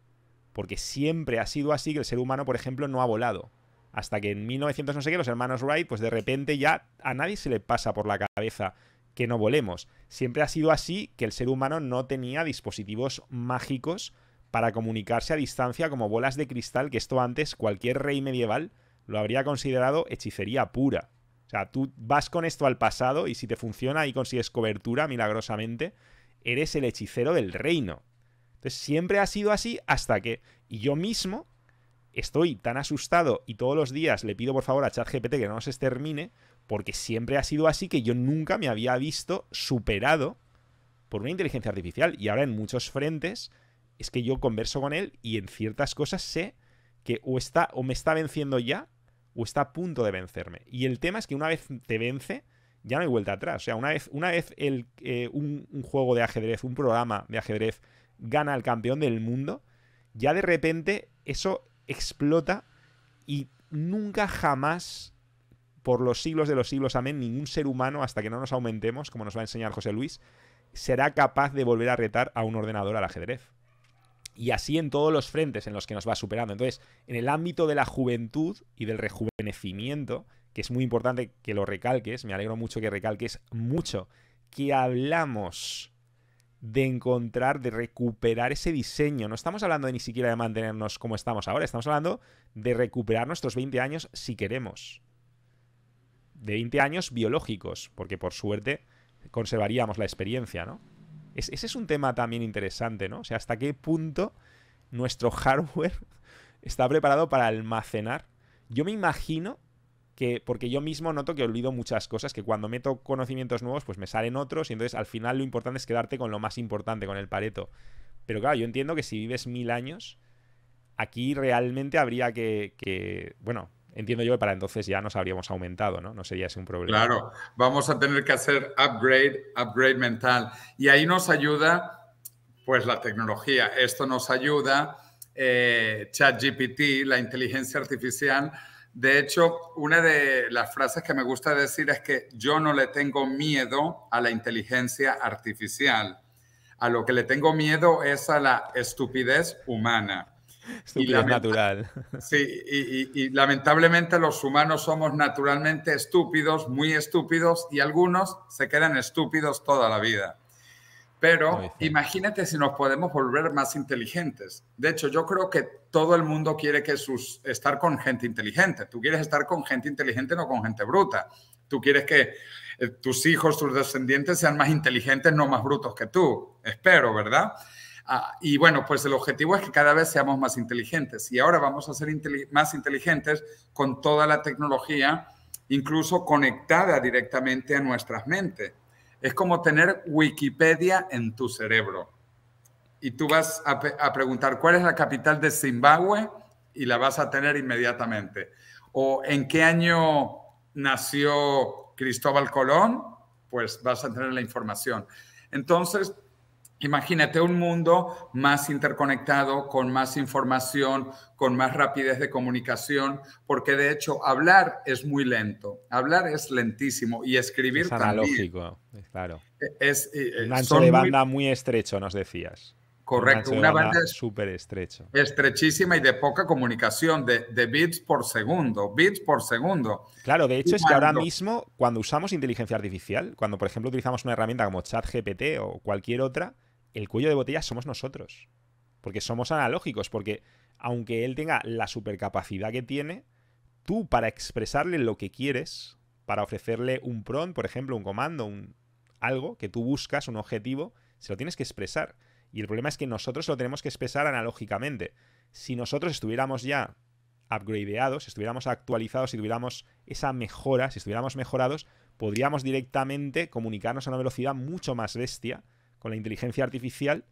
porque siempre ha sido así que el ser humano, por ejemplo, no ha volado. Hasta que en 1900 no sé qué, los hermanos Wright, pues de repente ya a nadie se le pasa por la cabeza que no volemos. Siempre ha sido así que el ser humano no tenía dispositivos mágicos para comunicarse a distancia como bolas de cristal, que esto antes cualquier rey medieval lo habría considerado hechicería pura. O sea, tú vas con esto al pasado y si te funciona y consigues cobertura milagrosamente, eres el hechicero del reino siempre ha sido así hasta que yo mismo estoy tan asustado y todos los días le pido por favor a ChatGPT que no nos extermine, porque siempre ha sido así que yo nunca me había visto superado por una inteligencia artificial. Y ahora en muchos frentes es que yo converso con él y en ciertas cosas sé que o está o me está venciendo ya o está a punto de vencerme. Y el tema es que una vez te vence, ya no hay vuelta atrás. O sea, una vez, una vez el, eh, un juego de ajedrez, un programa de ajedrez gana el campeón del mundo, ya de repente eso explota y nunca jamás, por los siglos de los siglos, amén, ningún ser humano, hasta que no nos aumentemos, como nos va a enseñar José Luis, será capaz de volver a retar a un ordenador al ajedrez. Y así en todos los frentes en los que nos va superando. Entonces, en el ámbito de la juventud y del rejuvenecimiento, que es muy importante que lo recalques, me alegro mucho que recalques mucho, que hablamos de encontrar, de recuperar ese diseño. No estamos hablando de ni siquiera de mantenernos como estamos ahora, estamos hablando de recuperar nuestros 20 años si queremos. De 20 años biológicos, porque por suerte conservaríamos la experiencia, ¿no? ese es un tema también interesante, ¿no? O sea, hasta qué punto nuestro hardware está preparado para almacenar. Yo me imagino que porque yo mismo noto que olvido muchas cosas, que cuando meto conocimientos nuevos, pues me salen otros y entonces al final lo importante es quedarte con lo más importante, con el pareto. Pero claro, yo entiendo que si vives mil años, aquí realmente habría que, bueno, entiendo yo que para entonces ya nos habríamos aumentado, ¿no? No sería ese un problema. Claro, vamos a tener que hacer upgrade, upgrade mental. Y ahí nos ayuda, pues, la tecnología. Esto nos ayuda, eh, ChatGPT, la inteligencia artificial, de hecho, una de las frases que me gusta decir es que yo no le tengo miedo a la inteligencia artificial. A lo que le tengo miedo es a la estupidez humana. Estupidez natural. Sí, y lamentablemente los humanos somos naturalmente estúpidos, muy estúpidos, y algunos se quedan estúpidos toda la vida. Pero imagínate si nos podemos volver más inteligentes. De hecho, yo creo que todo el mundo quiere que sus estar con gente inteligente. Tú quieres estar con gente inteligente, no con gente bruta. Tú quieres que eh, tus hijos, tus descendientes sean más inteligentes, no más brutos que tú. Espero, ¿verdad? Ah, y bueno, pues el objetivo es que cada vez seamos más inteligentes. Y ahora vamos a ser más inteligentes con toda la tecnología, incluso conectada directamente a nuestras mentes es como tener Wikipedia en tu cerebro. Y tú vas a, preguntar cuál es la capital de Zimbabue y la vas a tener inmediatamente. O en qué año nació Cristóbal Colón, pues vas a tener la información. Entonces, Imagínate un mundo más interconectado, con más información, con más rapidez de comunicación, porque de hecho hablar es muy lento, hablar es lentísimo y escribir es analógico, claro. E, es, eh, un eh, ancho de banda muy... estrecho, nos decías. Correcto, una banda súper estrecho Estrechísima y de poca comunicación, de, bits por segundo, bits por segundo. Claro, de hecho es que ahora mismo, cuando usamos inteligencia artificial, cuando por ejemplo utilizamos una herramienta como ChatGPT o cualquier otra, el cuello de botella somos nosotros. Porque somos analógicos, porque aunque él tenga la supercapacidad que tiene, tú para expresarle lo que quieres, para ofrecerle un prompt, por ejemplo, un comando, un algo que tú buscas, un objetivo, se lo tienes que expresar. Y el problema es que nosotros lo tenemos que expresar analógicamente. Si nosotros estuviéramos ya upgradeados, si estuviéramos actualizados, si tuviéramos esa mejora, si estuviéramos mejorados, podríamos directamente comunicarnos a una velocidad mucho más bestia con la inteligencia artificial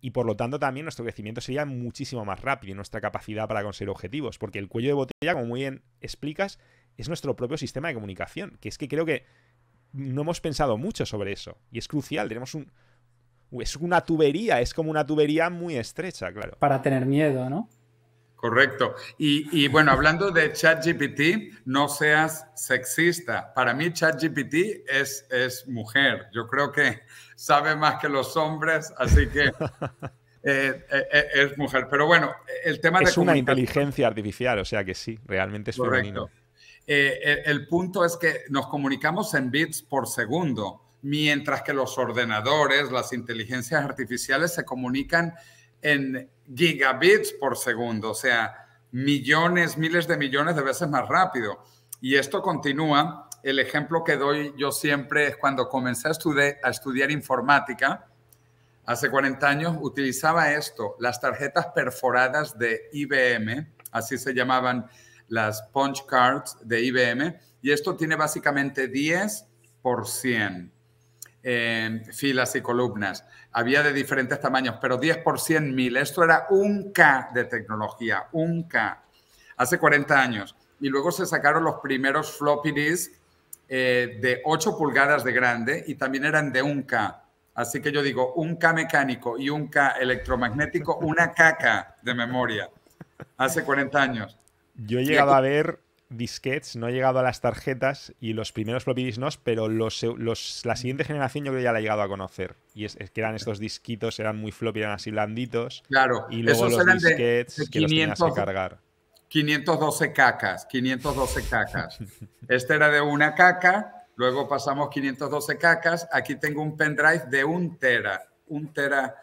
y por lo tanto también nuestro crecimiento sería muchísimo más rápido y nuestra capacidad para conseguir objetivos, porque el cuello de botella, como muy bien explicas, es nuestro propio sistema de comunicación, que es que creo que no hemos pensado mucho sobre eso y es crucial, tenemos un es una tubería, es como una tubería muy estrecha, claro. Para tener miedo, ¿no? Correcto. Y, bueno, hablando de ChatGPT, no seas sexista. Para mí ChatGPT es, es mujer. Yo creo que sabe más que los hombres, así que eh, eh, eh, es mujer. Pero bueno, el tema es de... Es una inteligencia artificial, o sea que sí, realmente es Correcto. femenino. el punto es que nos comunicamos en bits por segundo, mientras que los ordenadores, las inteligencias artificiales se comunican en gigabits por segundo, o sea, millones, miles de millones de veces más rápido. Y esto continúa. El ejemplo que doy yo siempre es cuando comencé a, estudiar, informática, hace 40 años utilizaba esto, las tarjetas perforadas de IBM, así se llamaban las punch cards de IBM, y esto tiene básicamente 10 por 100 eh, filas y columnas. Había de diferentes tamaños, pero 10 por 100 mil. Esto era un K de tecnología, un K. Hace 40 años. Y luego se sacaron los primeros floppy disk eh, de 8 pulgadas de grande y también eran de un K. Así que yo digo, un K mecánico y un K electromagnético, una caca de memoria. Hace 40 años. Yo he llegado a ver disquets, no ha llegado a las tarjetas y los primeros floppy disks no, pero los, los, la siguiente generación yo creo que ya la ha llegado a conocer. Y es, que eran estos disquitos, eran muy floppy, eran así blanditos. Claro, y luego los disquets que los que cargar. 512 cacas, 512 cacas. este era de una caca, luego pasamos 512 cacas. Aquí tengo un pendrive de un tera, un tera.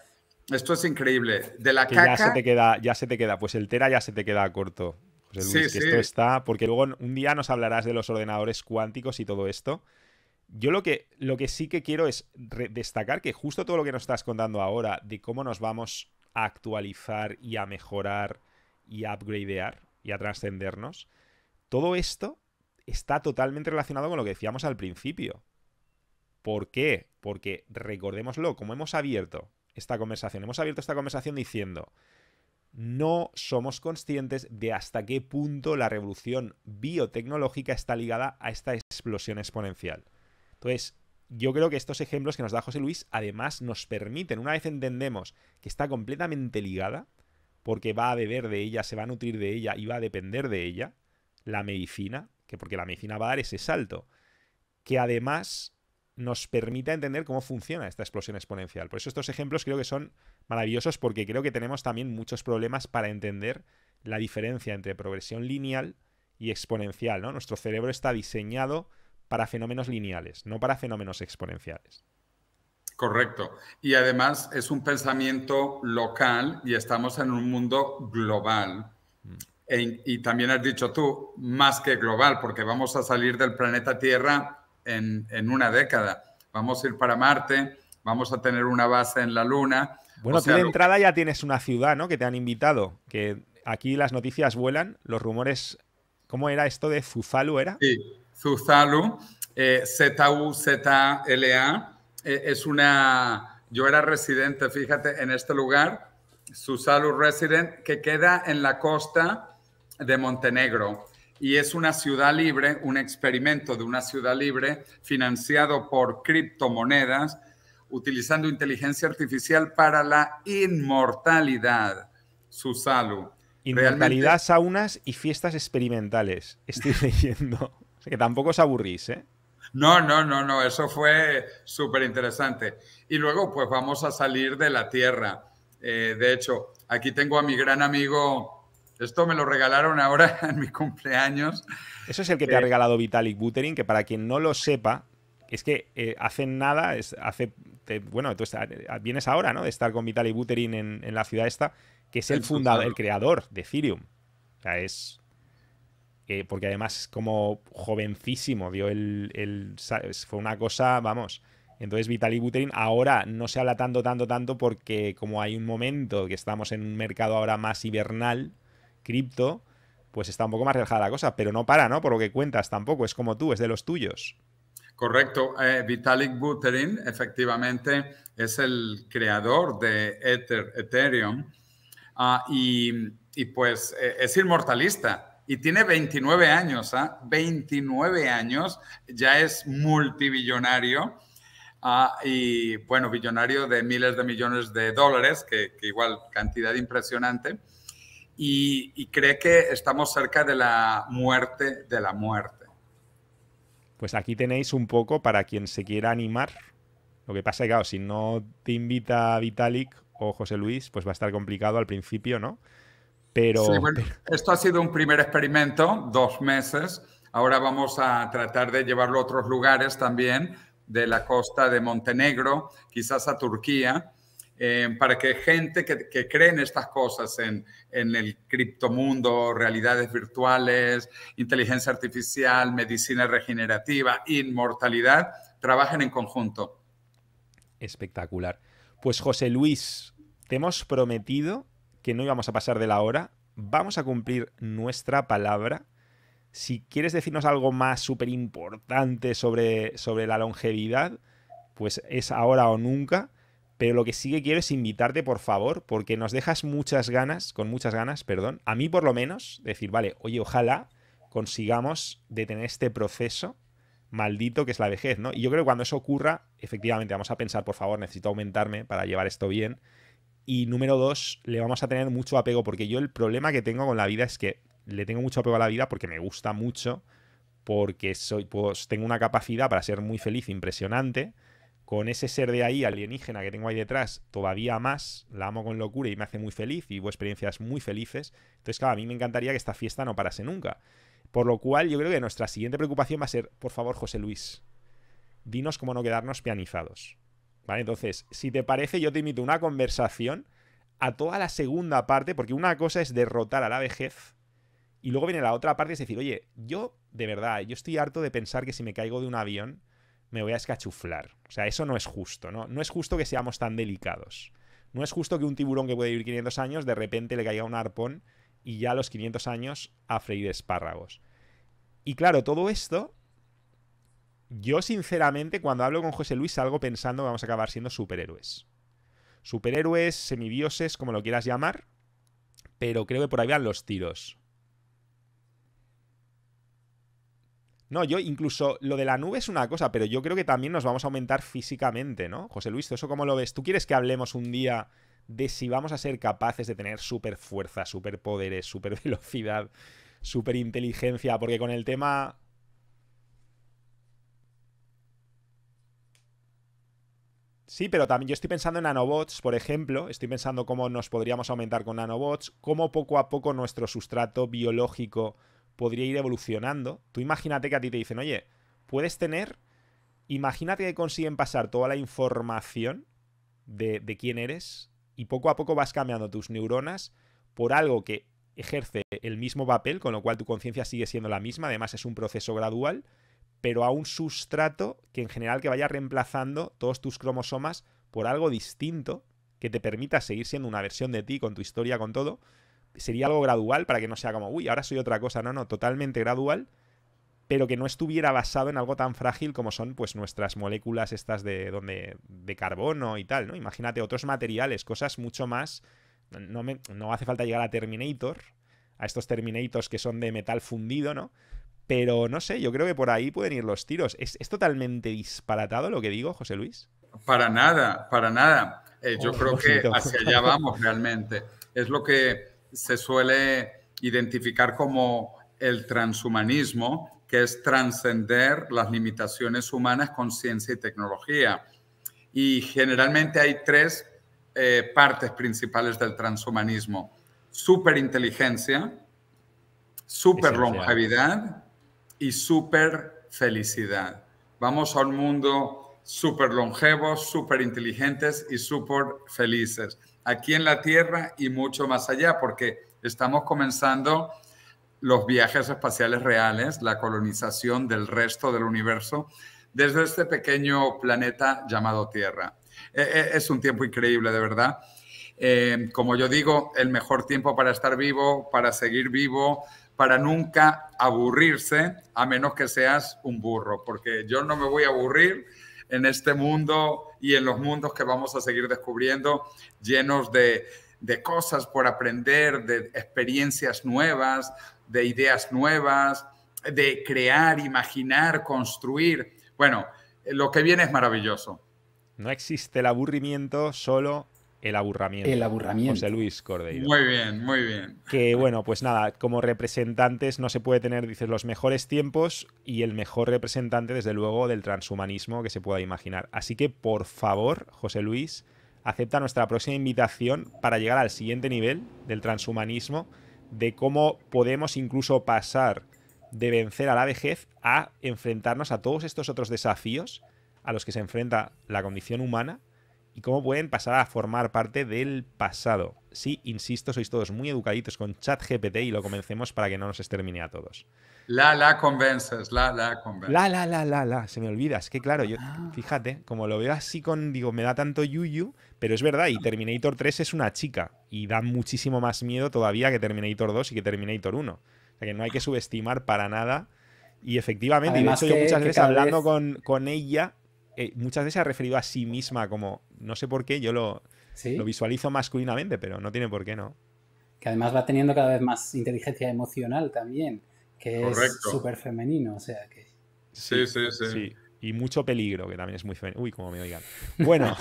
Esto es increíble. De la caca. Ya se, te queda, ya se te queda, pues el tera ya se te queda corto. Luis, esto está, porque luego un día nos hablarás de los ordenadores cuánticos y todo esto. Yo lo que, lo que sí que quiero es destacar que justo todo lo que nos estás contando ahora de cómo nos vamos a actualizar y a mejorar y a upgradear y a trascendernos, todo esto está totalmente relacionado con lo que decíamos al principio. ¿Por qué? Porque recordémoslo, como hemos abierto esta conversación, hemos abierto esta conversación diciendo, no somos conscientes de hasta qué punto la revolución biotecnológica está ligada a esta explosión exponencial. Entonces, yo creo que estos ejemplos que nos da José Luis además nos permiten, una vez entendemos que está completamente ligada, porque va a beber de ella, se va a nutrir de ella y va a depender de ella, la medicina, que porque la medicina va a dar ese salto, que además nos permita entender cómo funciona esta explosión exponencial. Por eso estos ejemplos creo que son maravillosos porque creo que tenemos también muchos problemas para entender la diferencia entre progresión lineal y exponencial, ¿no? Nuestro cerebro está diseñado para fenómenos lineales, no para fenómenos exponenciales. Correcto. Y además es un pensamiento local y estamos en un mundo global. Mm. E, y también has dicho tú, más que global, porque vamos a salir del planeta Tierra en, una década. Vamos a ir para Marte, vamos a tener una base en la Luna. Bueno, de entrada ya tienes una ciudad, ¿no? Que te han invitado, que aquí las noticias vuelan, los rumores... ¿Cómo era esto de Zuzalu, era? Sí, Zuzalu, eh, Z-U-Z-L-A, eh, es una... Yo era residente, fíjate, en este lugar, Zuzalu Resident, que queda en la costa de Montenegro y es una ciudad libre, un experimento de una ciudad libre financiado por criptomonedas utilizando inteligencia artificial para la inmortalidad, su salud. Inmortalidad, saunas y fiestas experimentales, estoy leyendo. que tampoco os aburrís, ¿eh? No, no, no, no, eso fue súper interesante. Y luego, pues vamos a salir de la Tierra. Eh, de hecho, aquí tengo a mi gran amigo esto me lo regalaron ahora en mi cumpleaños. Eso es el que te ha eh, regalado Vitalik Buterin, que para quien no lo sepa, es que eh, hace nada, es, hace, bueno, eh, vienes ahora, ¿no? De estar con Vitalik Buterin en, la ciudad esta, que es el, fundador, el creador de Ethereum. O sea, es... porque además como jovencísimo dio el, Fue una cosa, vamos... Entonces Vitalik Buterin ahora no se habla tanto, tanto, tanto porque como hay un momento que estamos en un mercado ahora más hibernal, cripto, pues está un poco más relajada la cosa, pero no para, ¿no? Por lo que cuentas tampoco, es como tú, es de los tuyos. Correcto. Eh, Vitalik Buterin efectivamente es el creador de Ethereum ah, y, pues eh, es inmortalista y tiene 29 años, 29 ¿ah? años, ya es multibillonario ah, y bueno, billonario de miles de millones de dólares, que igual cantidad impresionante y, cree que estamos cerca de la muerte de la muerte. Pues aquí tenéis un poco para quien se quiera animar. Lo que pasa es que, si no te invita Vitalik o José Luis, pues va a estar complicado al principio, ¿no? Pero... esto ha sido un primer experimento, dos meses. Ahora vamos a tratar de llevarlo a otros lugares también, de la costa de Montenegro, quizás a Turquía, eh, para que gente que, cree en estas cosas, en, el criptomundo, realidades virtuales, inteligencia artificial, medicina regenerativa, inmortalidad, trabajen en conjunto. Espectacular. Pues José Luis, te hemos prometido que no íbamos a pasar de la hora. Vamos a cumplir nuestra palabra. Si quieres decirnos algo más súper importante sobre, sobre la longevidad, pues es ahora o nunca pero lo que sí que quiero es invitarte, por favor, porque nos dejas muchas ganas, con muchas ganas, perdón, a mí por lo menos, decir, vale, oye, ojalá consigamos detener este proceso maldito que es la vejez, ¿no? Y yo creo que cuando eso ocurra, efectivamente, vamos a pensar, por favor, necesito aumentarme para llevar esto bien. Y número dos, le vamos a tener mucho apego, porque yo el problema que tengo con la vida es que le tengo mucho apego a la vida porque me gusta mucho, porque soy, pues, tengo una capacidad para ser muy feliz, impresionante, con ese ser de ahí alienígena que tengo ahí detrás todavía más, la amo con locura y me hace muy feliz y hubo experiencias muy felices. Entonces, claro, a mí me encantaría que esta fiesta no parase nunca. Por lo cual, yo creo que nuestra siguiente preocupación va a ser, por favor, José Luis, dinos cómo no quedarnos pianizados. ¿Vale? Entonces, si te parece, yo te invito a una conversación a toda la segunda parte, porque una cosa es derrotar a la vejez y luego viene la otra parte, es decir, oye, yo, de verdad, yo estoy harto de pensar que si me caigo de un avión me voy a escachuflar. O sea, eso no es justo, ¿no? No es justo que seamos tan delicados. No es justo que un tiburón que puede vivir 500 años de repente le caiga un arpón y ya a los 500 años a freír espárragos. Y claro, todo esto, yo sinceramente cuando hablo con José Luis salgo pensando que vamos a acabar siendo superhéroes. Superhéroes, semibioses, como lo quieras llamar, pero creo que por ahí van los tiros. No, yo incluso lo de la nube es una cosa, pero yo creo que también nos vamos a aumentar físicamente, ¿no? José Luis, ¿eso cómo lo ves? ¿Tú quieres que hablemos un día de si vamos a ser capaces de tener super fuerza, super poderes, super velocidad, super inteligencia? Porque con el tema Sí, pero también yo estoy pensando en nanobots, por ejemplo, estoy pensando cómo nos podríamos aumentar con nanobots, cómo poco a poco nuestro sustrato biológico podría ir evolucionando. Tú imagínate que a ti te dicen, oye, puedes tener. Imagínate que consiguen pasar toda la información de, de quién eres y poco a poco vas cambiando tus neuronas por algo que ejerce el mismo papel, con lo cual tu conciencia sigue siendo la misma, además es un proceso gradual, pero a un sustrato que en general que vaya reemplazando todos tus cromosomas por algo distinto que te permita seguir siendo una versión de ti con tu historia, con todo, sería algo gradual para que no sea como, uy, ahora soy otra cosa. No, no, totalmente gradual, pero que no estuviera basado en algo tan frágil como son pues nuestras moléculas estas de, donde, de carbono y tal, ¿no? Imagínate otros materiales, cosas mucho más... No, me, no hace falta llegar a Terminator, a estos Terminators que son de metal fundido, ¿no? Pero no sé, yo creo que por ahí pueden ir los tiros. ¿Es, totalmente disparatado lo que digo, José Luis? Para nada, para nada. Eh, yo oh, creo que hacia allá vamos realmente. Es lo que se suele identificar como el transhumanismo, que es trascender las limitaciones humanas con ciencia y tecnología. Y generalmente hay tres eh, partes principales del transhumanismo. Superinteligencia, superlongevidad y felicidad. Vamos a un mundo super longevos, súper inteligentes y super felices aquí en la Tierra y mucho más allá, porque estamos comenzando los viajes espaciales reales, la colonización del resto del universo desde este pequeño planeta llamado Tierra. E, e, es un tiempo increíble, de verdad. Eh, como yo digo, el mejor tiempo para estar vivo, para seguir vivo, para nunca aburrirse, a menos que seas un burro, porque yo no me voy a aburrir en este mundo y en los mundos que vamos a seguir descubriendo, llenos de, cosas por aprender, de experiencias nuevas, de ideas nuevas, de crear, imaginar, construir. Bueno, lo que viene es maravilloso. No existe el aburrimiento, solo el aburramiento. El aburramiento. José Luis Cordeiro. Muy bien, muy bien. Que bueno, pues nada, como representantes no se puede tener, dices, los mejores tiempos y el mejor representante, desde luego, del transhumanismo que se pueda imaginar. Así que, por favor, José Luis, acepta nuestra próxima invitación para llegar al siguiente nivel del transhumanismo, de cómo podemos incluso pasar de vencer a la vejez a enfrentarnos a todos estos otros desafíos a los que se enfrenta la condición humana y cómo pueden pasar a formar parte del pasado. Sí, insisto, sois todos muy educaditos con ChatGPT y lo comencemos para que no nos extermine a todos. La, la convences, la, la convences. La, la, la, la, la, se me olvida. Es que claro, yo, ah. fíjate, como lo veo así con, digo, me da tanto yuyu, pero es verdad, y Terminator 3 es una chica y da muchísimo más miedo todavía que Terminator 2 y que Terminator 1. O sea que no hay que subestimar para nada. Y efectivamente, yo muchas veces hablando con, ella, eh, muchas veces se ha referido a sí misma como no sé por qué, yo lo, lo visualizo masculinamente, pero no tiene por qué, ¿no? Que además va teniendo cada vez más inteligencia emocional también, que es súper femenino, o sea que... Sí, sí, sí. Y mucho peligro, que también es muy femenino. Uy, como me oigan. Bueno.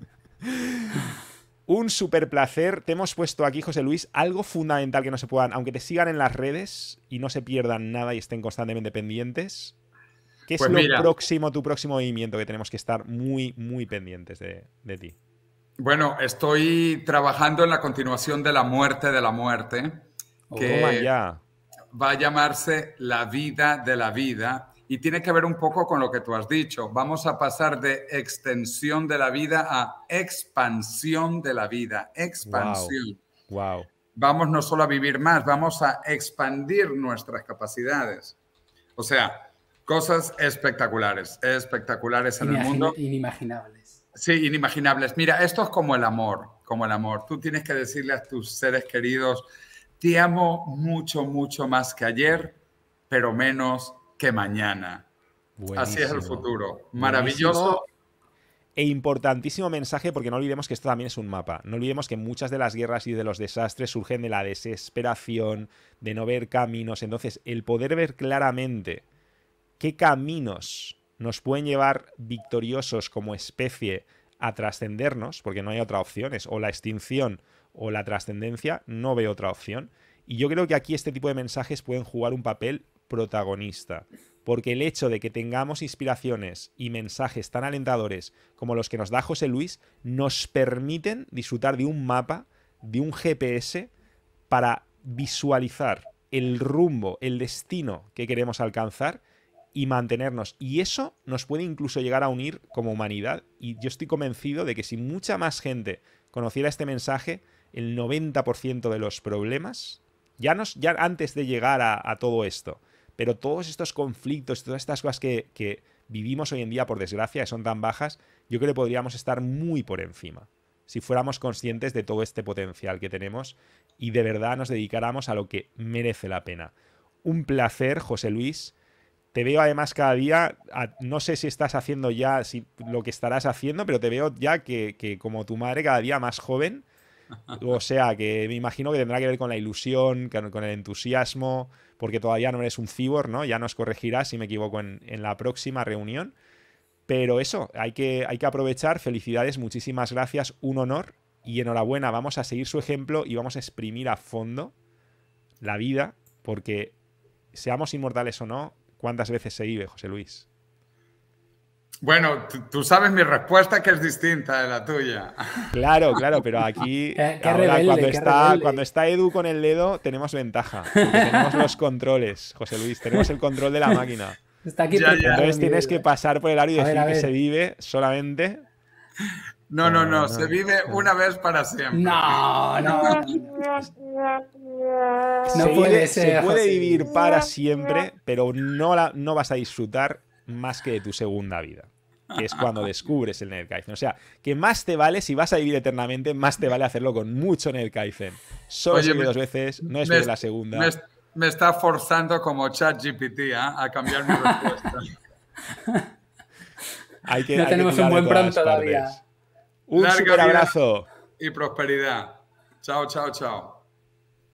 Un súper placer. Te hemos puesto aquí, José Luis, algo fundamental que no se puedan, aunque te sigan en las redes y no se pierdan nada y estén constantemente pendientes, ¿Qué es pues lo próximo, tu próximo movimiento que tenemos que estar muy, muy pendientes de, ti? Bueno, estoy trabajando en la continuación de La Muerte de la Muerte, que va a llamarse La Vida de la Vida y tiene que ver un poco con lo que tú has dicho. Vamos a pasar de extensión de la vida a expansión de la vida, expansión. wow. Vamos no solo a vivir más, vamos a expandir nuestras capacidades. O sea, Cosas espectaculares, espectaculares en el mundo. Inimaginables. Sí, inimaginables. Mira, esto es como el amor, como el amor. Tú tienes que decirle a tus seres queridos, te amo mucho, mucho más que ayer, pero menos que mañana. Así es el futuro. Maravilloso. E importantísimo mensaje porque no olvidemos que esto también es un mapa. No olvidemos que muchas de las guerras y de los desastres surgen de la desesperación, de no ver caminos. Entonces, el poder ver claramente qué caminos nos pueden llevar victoriosos como especie a trascendernos, porque no hay otra opción, es o la extinción o la trascendencia, no veo otra opción. Y yo creo que aquí este tipo de mensajes pueden jugar un papel protagonista, porque el hecho de que tengamos inspiraciones y mensajes tan alentadores como los que nos da José Luis, nos permiten disfrutar de un mapa, de un GPS, para visualizar el rumbo, el destino que queremos alcanzar y mantenernos. Y eso nos puede incluso llegar a unir como humanidad. Y yo estoy convencido de que si mucha más gente conociera este mensaje, el 90% de los problemas, ya, nos, ya antes de llegar a, todo esto, pero todos estos conflictos, todas estas cosas que, que vivimos hoy en día, por desgracia, que son tan bajas, yo creo que podríamos estar muy por encima si fuéramos conscientes de todo este potencial que tenemos y de verdad nos dedicáramos a lo que merece la pena. Un placer, José Luis te veo además cada día, no sé si estás haciendo ya si, lo que estarás haciendo, pero te veo ya que, como tu madre cada día más joven, o sea, que me imagino que tendrá que ver con la ilusión, con el entusiasmo, porque todavía no eres un cibor, ¿no? Ya nos corregirás si me equivoco en, en, la próxima reunión. Pero eso, hay que, hay que aprovechar. Felicidades, muchísimas gracias, un honor y enhorabuena. Vamos a seguir su ejemplo y vamos a exprimir a fondo la vida, porque seamos inmortales o no, ¿Cuántas veces se vive, José Luis? Bueno, tú sabes mi respuesta que es distinta de la tuya. Claro, claro, pero aquí cuando, está, Edu con el dedo tenemos ventaja. Tenemos los controles, José Luis, tenemos el control de la máquina. Entonces tienes que pasar por el área y decir que se vive solamente. No, no, no, se ah, vive una vez para siempre. No, no. se puede puede vivir para siempre, pero no, la, no vas a disfrutar más que de tu segunda vida. Que es cuando descubres el Netcaifen. O sea, que más te vale, si vas a vivir eternamente, más te vale hacerlo con mucho Netcaifen. Solo dos veces, no es la segunda. Me, está forzando como ChatGPT ¿eh? a cambiar mi respuesta. hay no tenemos un buen pronto todavía. Un abrazo. Y prosperidad. Chao, chao, chao.